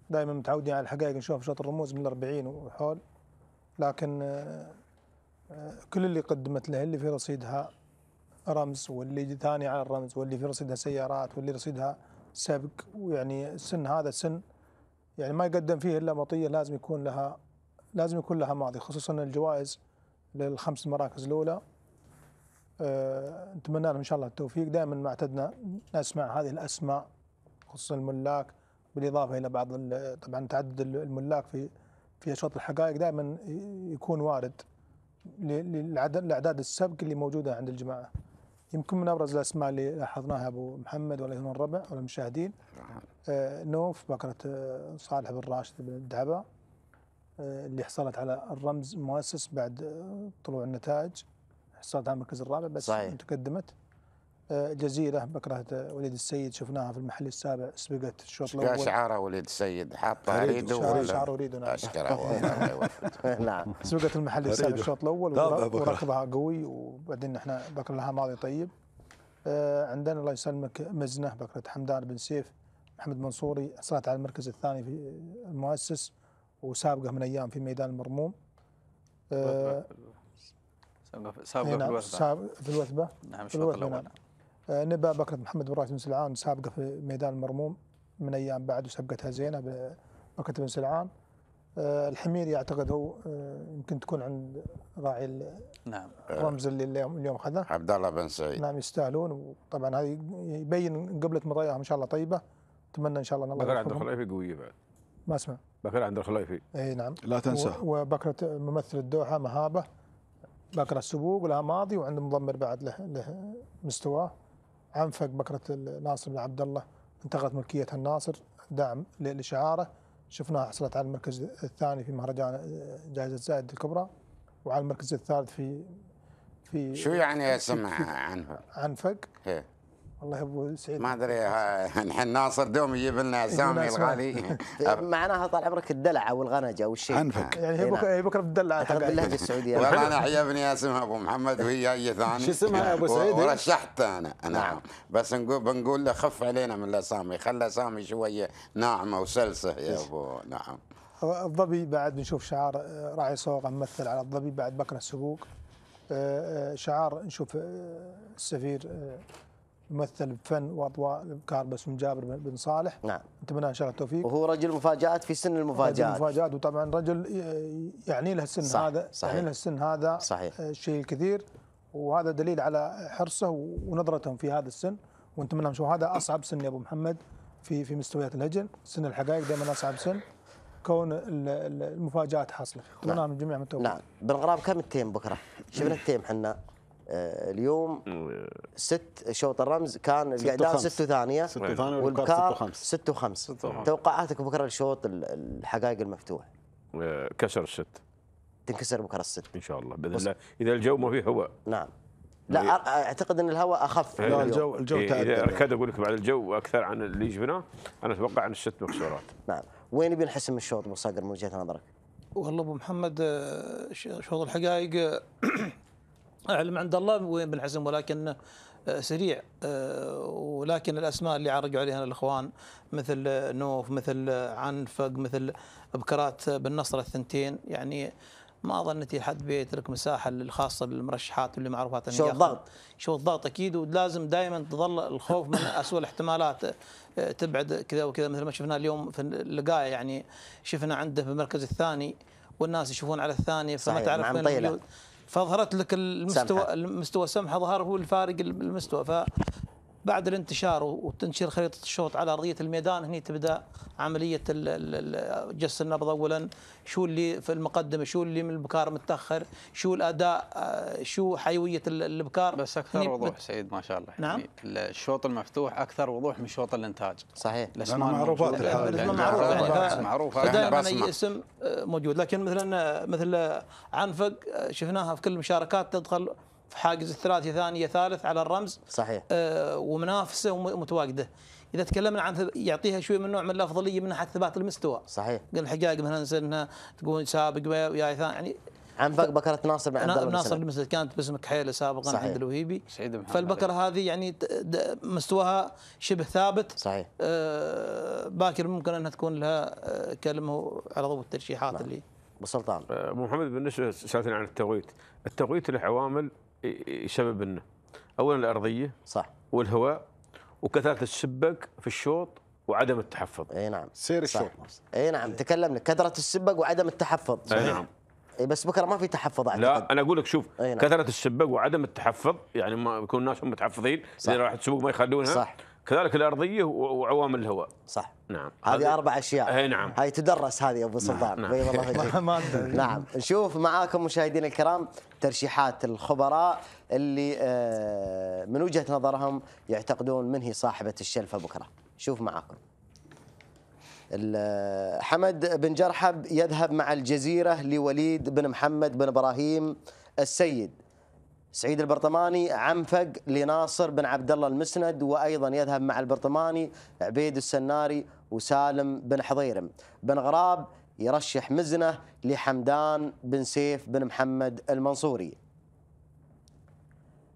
دائما متعودين على الحقائق نشوف شوط الرموز من 40 وحول لكن آه، كل اللي قدمت له اللي في رصيدها رمز واللي ثاني على الرمز واللي في رصيدها سيارات واللي رصيدها سبق ويعني السن هذا سن يعني ما يقدم فيه الا مطيه لازم يكون لها لازم يكون لها ماضي خصوصا الجوائز للخمس مراكز الاولى آه، نتمنى لهم ان شاء الله التوفيق دائما ما اعتدنا نسمع هذه الاسماء خصوصا الملاك بالاضافه الى بعض طبعا تعدد الملاك في في اشواط الحقائق دائما يكون وارد للاعداد السبك اللي موجوده عند الجماعه. يمكن من ابرز الاسماء اللي لاحظناها ابو محمد ولا يهون الربع ولا المشاهدين نعم. آه، نوف بكره آه، صالح بن راشد بن الدعبه آه، اللي حصلت على الرمز مؤسس بعد طلوع النتائج حصلت على المركز الرابع بس صحيح. تقدمت جزيرة بكرة وليد السيد شفناها في المحل السابع سبقت الشوط الأول شعاره وليد السيد حاطه ريده ولا شعاره أريده نعم أشكره نعم سبقت المحل السابع الشوط الأول وركبها قوي وبعدين احنا بكرة لها ماضي طيب آه، عندنا الله يسلمك مزنة بكرة حمدان بن سيف محمد منصوري حصلت على المركز الثاني في المؤسس وسابقه من أيام في ميدان المرموم آه، سابقه في الوثبة نعم، في الوثبة نعم الشوط نعم. الأول نبا بكرة محمد بن راشد بن سلعان سابقة في ميدان المرموم من أيام بعد وسبقتها زينه بكرة بن سلعان آه، الحميري أعتقد هو آه، يمكن تكون عند راعي نعم رمز اللي اليوم أخذه عبد الله بن سعيد نعم يستاهلون وطبعا هذه يبين قبلة مضاياهم إن شاء الله طيبة أتمنى إن شاء الله الله بكرة عند الخليفي قوية بعد ما اسمع بكرة عند الخليفي اي نعم لا تنسى وبكرة ممثل الدوحة مهابة بكرة السبوق لها ماضي وعند مضمر بعد له, له مستواه انفق بكره ناصر بن عبد الله انتقلت ملكيه الناصر دعم لشعاره شفناها حصلت على المركز الثاني في مهرجان آه، جائزه زايد الكبرى وعلى المركز الثالث في في شو يعني اسمع عنفق؟ عنفق إيه. الله ابو سعيد ما ادري نحن ناصر دوم يجيب لنا إيه، اسامي الغالي معناها طال عمرك الدلع الدلعه او الشيء عنفك يعني هي إيه، بكره نعم. هي بكره بالدلعه باللهجه السعوديه والله انا عجبني اسمها ابو محمد وهي اي ثاني شو اسمها ابو سعيد ورشحت انا نعم بس نقول بنقول له خف علينا من الاسامي خلى اسامي شويه ناعمه وسلسه يا ابو نعم الظبي بعد بنشوف شعار راعي صوغه ممثل على الظبي بعد بكره السبوق آه، آه، شعار نشوف آه، السفير يمثل بفن واضواء الابكار باسم جابر بن صالح نعم نتمنى ان شاء الله التوفيق وهو رجل مفاجات في سن المفاجات رجل مفاجات وطبعا رجل يعني له السن صح هذا يعني صحيح يعني له السن هذا صحيح آه، الشيء الكثير وهذا دليل على حرصه ونظرتهم في هذا السن ونتمنى ان هذا اصعب سن يا ابو محمد في في مستويات الهجن سن الحقائق دائما اصعب سن كون المفاجات حاصله نتمنى نعم. من الجميع من التوفيق نعم بنغراب كم التيم بكره شفنا التيم حنا آه، اليوم ست شوط الرمز كان القعدان ست وثانيه ست وثانيه والبكار ست وخمس توقعاتك بكره الشوط الحقائق المفتوح كسر الست تنكسر بكره الست ان شاء الله باذن الله اذا الجو ما فيه هواء نعم لا اعتقد ان الهواء اخف لا الجو الجو تعب اذا اركد اقول لك بعد الجو اكثر عن اللي شفناه انا اتوقع ان الست مكسورات نعم وين بينحسم الشوط ابو صقر من وجهه نظرك؟ والله ابو محمد آه، شوط الحقائق علم عند الله وين بن حزم ولكن آه، سريع آه، ولكن الاسماء اللي عرجوا عليها الاخوان مثل آه، نوف مثل عنفق مثل بكرات بن نصر الثنتين يعني ما ظنتي حد بيترك مساحه الخاصه للمرشحات واللي معروفات شو الضغط شو الضغط اكيد ولازم دائما تظل الخوف من اسوء الاحتمالات تبعد كذا وكذا مثل ما شفنا اليوم في اللقاء يعني شفنا عنده في المركز الثاني والناس يشوفون على الثاني فما تعرف وين فظهرت لك المستوى سمحة. المستوى سمحه ظهر هو الفارق المستوى ف بعد الانتشار وتنشر خريطة الشوط على أرضية الميدان هني تبدأ عملية جس النبض أولا شو اللي في المقدمة شو اللي من البكار متأخر شو الأداء آه، شو حيوية البكار بس أكثر وضوح بت... سعيد ما شاء الله نعم يعني الشوط المفتوح أكثر وضوح من شوط الإنتاج صحيح الأسماء معروفات الأسماء معروفة معروفة دائما أي اسم آه، موجود لكن مثلا آه، مثل عنفق شفناها في كل المشاركات تدخل في حاجز الثلاثي ثانيه ثالث على الرمز صحيح آه، ومنافسه ومتواجده اذا تكلمنا عن يعطيها شوي من نوع من الافضليه من ناحيه ثبات المستوى صحيح قلنا الحجاج مثلا انها تكون سابق وياي ثاني يعني عن بكرة ناصر مع عبد ناصر المسد كانت باسم كحيلة سابقا صحيح. عند الوهيبي فالبكرة هذه يعني مستواها شبه ثابت صحيح آه باكر ممكن انها تكون لها آه، كلمه على ضوء الترشيحات نعم. اللي ابو سلطان آه، ابو محمد بالنسبه سالتني عن التوقيت، التوقيت له عوامل يسبب لنا اولا الارضيه صح والهواء وكثره السبك في الشوط وعدم التحفظ اي نعم سير الشوط اي نعم تكلمنا كثره السبك وعدم التحفظ اي نعم اي بس بكره ما في تحفظ اعتقد لا انا اقول لك شوف نعم. كثره السباق وعدم التحفظ يعني ما يكون الناس هم متحفظين اذا راح تسوق ما يخلونها صح كذلك الارضيه وعوامل الهواء صح نعم هذه اربع اشياء اي نعم هاي تدرس هذه ابو نعم، سلطان نعم. بيض الله نعم نشوف معاكم مشاهدينا الكرام ترشيحات الخبراء اللي آه، من وجهه نظرهم يعتقدون من هي صاحبه الشلفه بكره شوف معاكم آه، حمد بن جرحب يذهب مع الجزيره لوليد بن محمد بن ابراهيم السيد سعيد البرطماني عنفق لناصر بن عبد الله المسند وايضا يذهب مع البرطماني عبيد السناري وسالم بن حضيرم بن غراب يرشح مزنه لحمدان بن سيف بن محمد المنصوري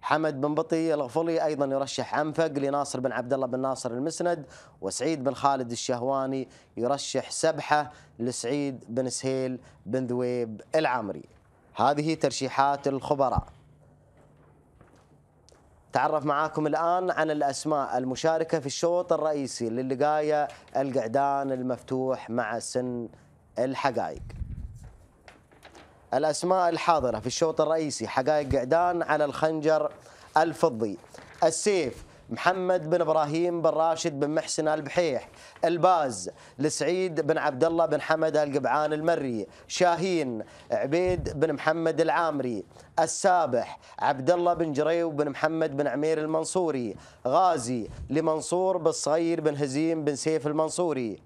حمد بن بطي الغفلي ايضا يرشح عنفق لناصر بن عبد الله بن ناصر المسند وسعيد بن خالد الشهواني يرشح سبحه لسعيد بن سهيل بن ذويب العامري هذه ترشيحات الخبراء تعرف معاكم الآن عن الأسماء المشاركة في الشوط الرئيسي للقاية القعدان المفتوح مع سن الحقائق الأسماء الحاضرة في الشوط الرئيسي حقائق قعدان على الخنجر الفضي السيف محمد بن ابراهيم بن راشد بن محسن البحيح الباز لسعيد بن عبد الله بن حمد القبعان المري شاهين عبيد بن محمد العامري السابح عبد الله بن جريو بن محمد بن عمير المنصوري غازي لمنصور بالصغير بن هزيم بن سيف المنصوري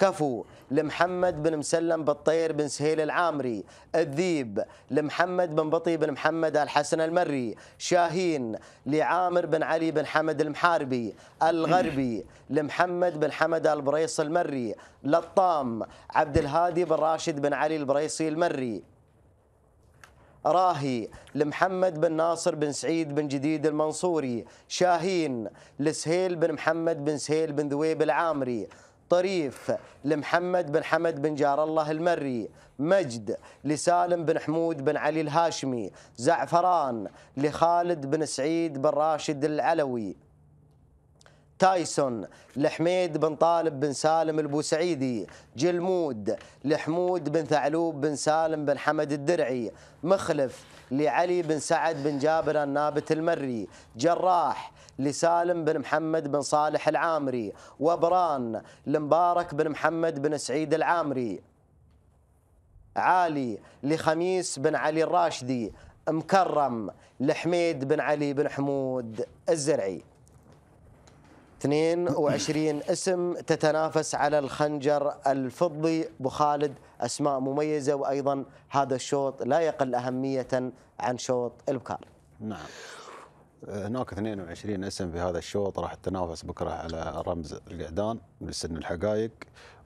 كفو لمحمد بن مسلم بالطير بن سهيل العامري الذيب لمحمد بن بطي بن محمد الحسن المري شاهين لعامر بن علي بن حمد المحاربي الغربي لمحمد بن حمد البريص المري لطام عبد الهادي بن راشد بن علي البريصي المري راهي لمحمد بن ناصر بن سعيد بن جديد المنصوري شاهين لسهيل بن محمد بن سهيل بن ذويب العامري طريف لمحمد بن حمد بن جار الله المري مجد لسالم بن حمود بن علي الهاشمي زعفران لخالد بن سعيد بن راشد العلوي تايسون لحميد بن طالب بن سالم البوسعيدي جلمود لحمود بن ثعلوب بن سالم بن حمد الدرعي مخلف لعلي بن سعد بن جابر النابت المري جراح لسالم بن محمد بن صالح العامري وبران لمبارك بن محمد بن سعيد العامري عالي لخميس بن علي الراشدي مكرم لحميد بن علي بن حمود الزرعي 22 اسم تتنافس على الخنجر الفضي بخالد أسماء مميزة وأيضا هذا الشوط لا يقل أهمية عن شوط البكار نعم هناك 22 اسم في هذا الشوط راح تنافس بكره على رمز القعدان لسن الحقائق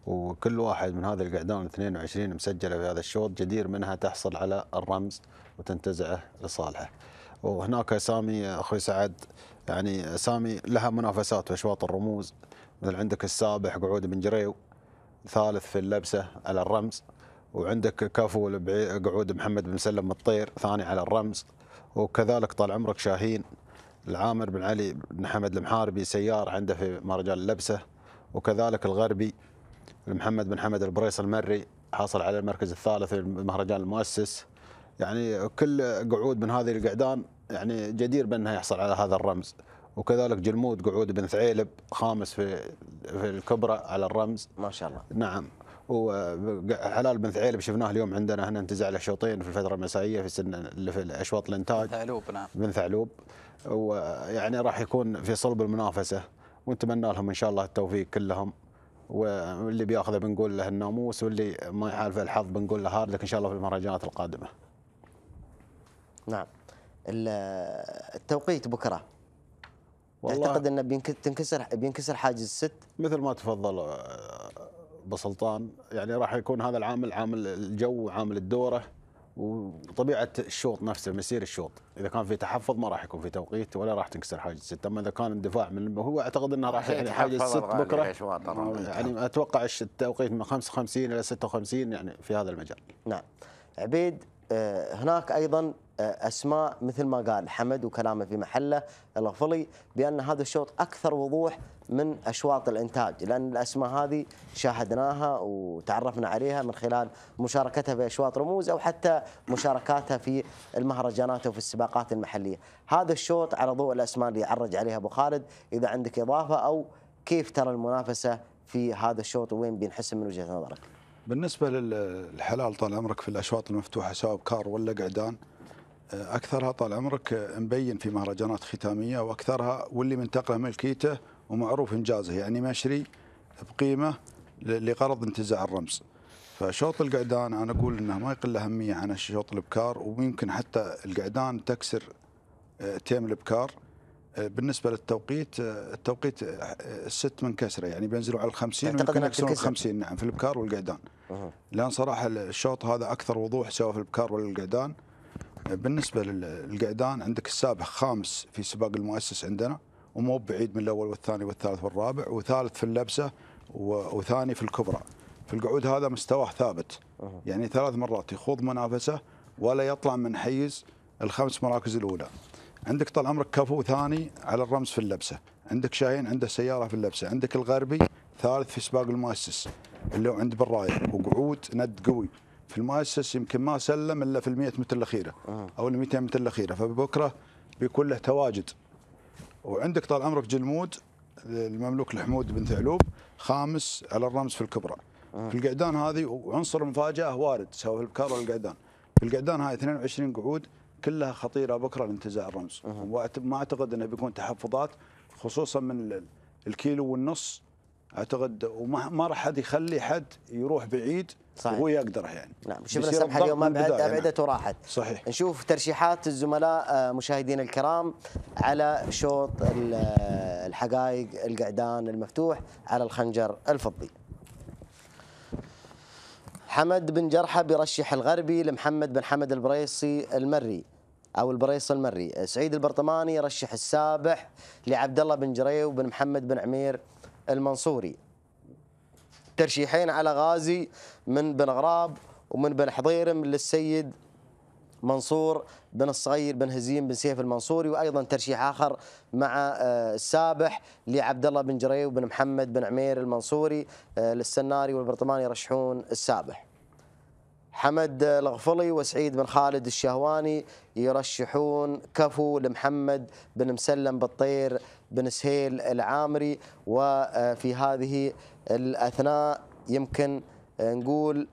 وكل واحد من هذه القعدان 22 مسجله في هذا الشوط جدير منها تحصل على الرمز وتنتزعه لصالحه. وهناك اسامي اخوي سعد يعني اسامي لها منافسات في اشواط الرموز مثل عندك السابح قعود بن جريو ثالث في اللبسه على الرمز وعندك كفو قعود محمد بن سلم الطير ثاني على الرمز وكذلك طال عمرك شاهين العامر بن علي بن حمد المحاربي سيار عنده في مهرجان اللبسه وكذلك الغربي محمد بن حمد البريص المري حصل على المركز الثالث في المهرجان المؤسس يعني كل قعود من هذه القعدان يعني جدير بانها يحصل على هذا الرمز وكذلك جلمود قعود بن ثعيلب خامس في في الكبرى على الرمز ما شاء الله نعم وحلال بن ثعيلب شفناه اليوم عندنا هنا انتزع له شوطين في الفتره المسائيه في سن في اشواط الانتاج ثعلوب نعم بن ثعلوب ويعني راح يكون في صلب المنافسه ونتمنى لهم ان شاء الله التوفيق كلهم واللي بياخذه بنقول له الناموس واللي ما يحالفه الحظ بنقول له لك ان شاء الله في المهرجانات القادمه. نعم. التوقيت بكره والله اعتقد انه بينكسر بينكسر حاجز الست مثل ما تفضل بسلطان يعني راح يكون هذا العامل عامل الجو وعامل الدوره وطبيعه الشوط نفسه مسير الشوط اذا كان في تحفظ ما راح يكون في توقيت ولا راح تنكسر حاجه الست اما اذا كان اندفاع من هو اعتقد انه راح يعني حاجه ست بكره يعني, يعني اتوقع التوقيت من 55 الى 56 يعني في هذا المجال نعم عبيد آه، هناك ايضا آه، اسماء مثل ما قال حمد وكلامه في محله الغفلي بان هذا الشوط اكثر وضوح من اشواط الانتاج لان الاسماء هذه شاهدناها وتعرفنا عليها من خلال مشاركتها في اشواط رموز او حتى مشاركاتها في المهرجانات وفي السباقات المحليه. هذا الشوط على ضوء الاسماء اللي عرج عليها ابو خالد اذا عندك اضافه او كيف ترى المنافسه في هذا الشوط وين بينحسم من وجهه نظرك؟ بالنسبه للحلال طال عمرك في الاشواط المفتوحه سواء بكار ولا قعدان اكثرها طال عمرك مبين في مهرجانات ختاميه واكثرها واللي منتقله ملكيته ومعروف انجازه يعني مشري بقيمه لغرض انتزاع الرمز. فشوط القعدان انا اقول انه ما يقل اهميه عن شوط الابكار ويمكن حتى القعدان تكسر آه، تيم الابكار آه، بالنسبه للتوقيت آه، التوقيت الست منكسره يعني بينزلوا على ال 50 ممكن يكسرون ال 50 نعم في الابكار والقعدان. لان صراحه الشوط هذا اكثر وضوح سواء في الابكار ولا القعدان. بالنسبه للقعدان عندك السابق خامس في سباق المؤسس عندنا ومو بعيد من الاول والثاني والثالث والرابع وثالث في اللبسه وثاني في الكبرى في القعود هذا مستواه ثابت يعني ثلاث مرات يخوض منافسه ولا يطلع من حيز الخمس مراكز الاولى عندك طال عمرك كفو ثاني على الرمز في اللبسه عندك شاهين عنده سياره في اللبسه عندك الغربي ثالث في سباق المؤسس اللي هو عند برايه وقعود ند قوي في المؤسس يمكن ما سلم الا في ال 100 متر الاخيره آه. او ال 200 متر الاخيره فبكره بيكون له تواجد وعندك طال عمرك جلمود المملوك الحمود بن ثعلوب خامس على الرمز في الكبرى آه. في القعدان هذه وعنصر المفاجاه وارد سواء في البكار والقعدان القعدان في القعدان هاي 22 قعود كلها خطيره بكره لانتزاع الرمز آه. وما اعتقد انه بيكون تحفظات خصوصا من الكيلو والنص اعتقد وما راح حد يخلي حد يروح بعيد صحيح. وهو يقدر يعني نعم شفنا سمحه اليوم ما بعد ابعدت وراحت صحيح نشوف ترشيحات الزملاء آه، مشاهدينا الكرام على شوط آه، الحقائق القعدان المفتوح على الخنجر الفضي حمد بن جرحه بيرشح الغربي لمحمد بن حمد البريصي المري او البريص المري سعيد البرطماني يرشح السابح لعبد الله بن جريو بن محمد بن عمير المنصوري ترشيحين على غازي من بن غراب ومن بن حضيرم للسيد منصور بن الصغير بن هزيم بن سيف المنصوري وايضا ترشيح اخر مع آه، السابح لعبد الله بن جريو بن محمد بن عمير المنصوري آه، للسناري والبرطماني يرشحون السابح. حمد آه، الغفلي وسعيد بن خالد الشهواني يرشحون كفو لمحمد بن مسلم بالطير بن سهيل العامري وفي هذه الأثناء يمكن نقول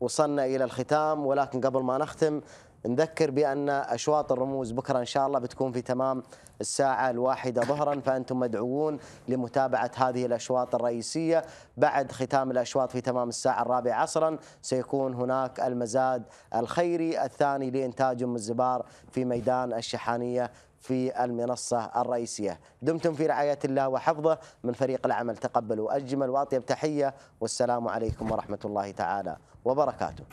وصلنا إلى الختام ولكن قبل ما نختم نذكر بأن أشواط الرموز بكرة إن شاء الله بتكون في تمام الساعة الواحدة ظهرا فأنتم مدعوون لمتابعة هذه الأشواط الرئيسية بعد ختام الأشواط في تمام الساعة الرابعة عصرا سيكون هناك المزاد الخيري الثاني لإنتاج الزبار في ميدان الشحانية في المنصة الرئيسية دمتم في رعاية الله وحفظه من فريق العمل تقبلوا أجمل وأطيب تحية والسلام عليكم ورحمة الله تعالى وبركاته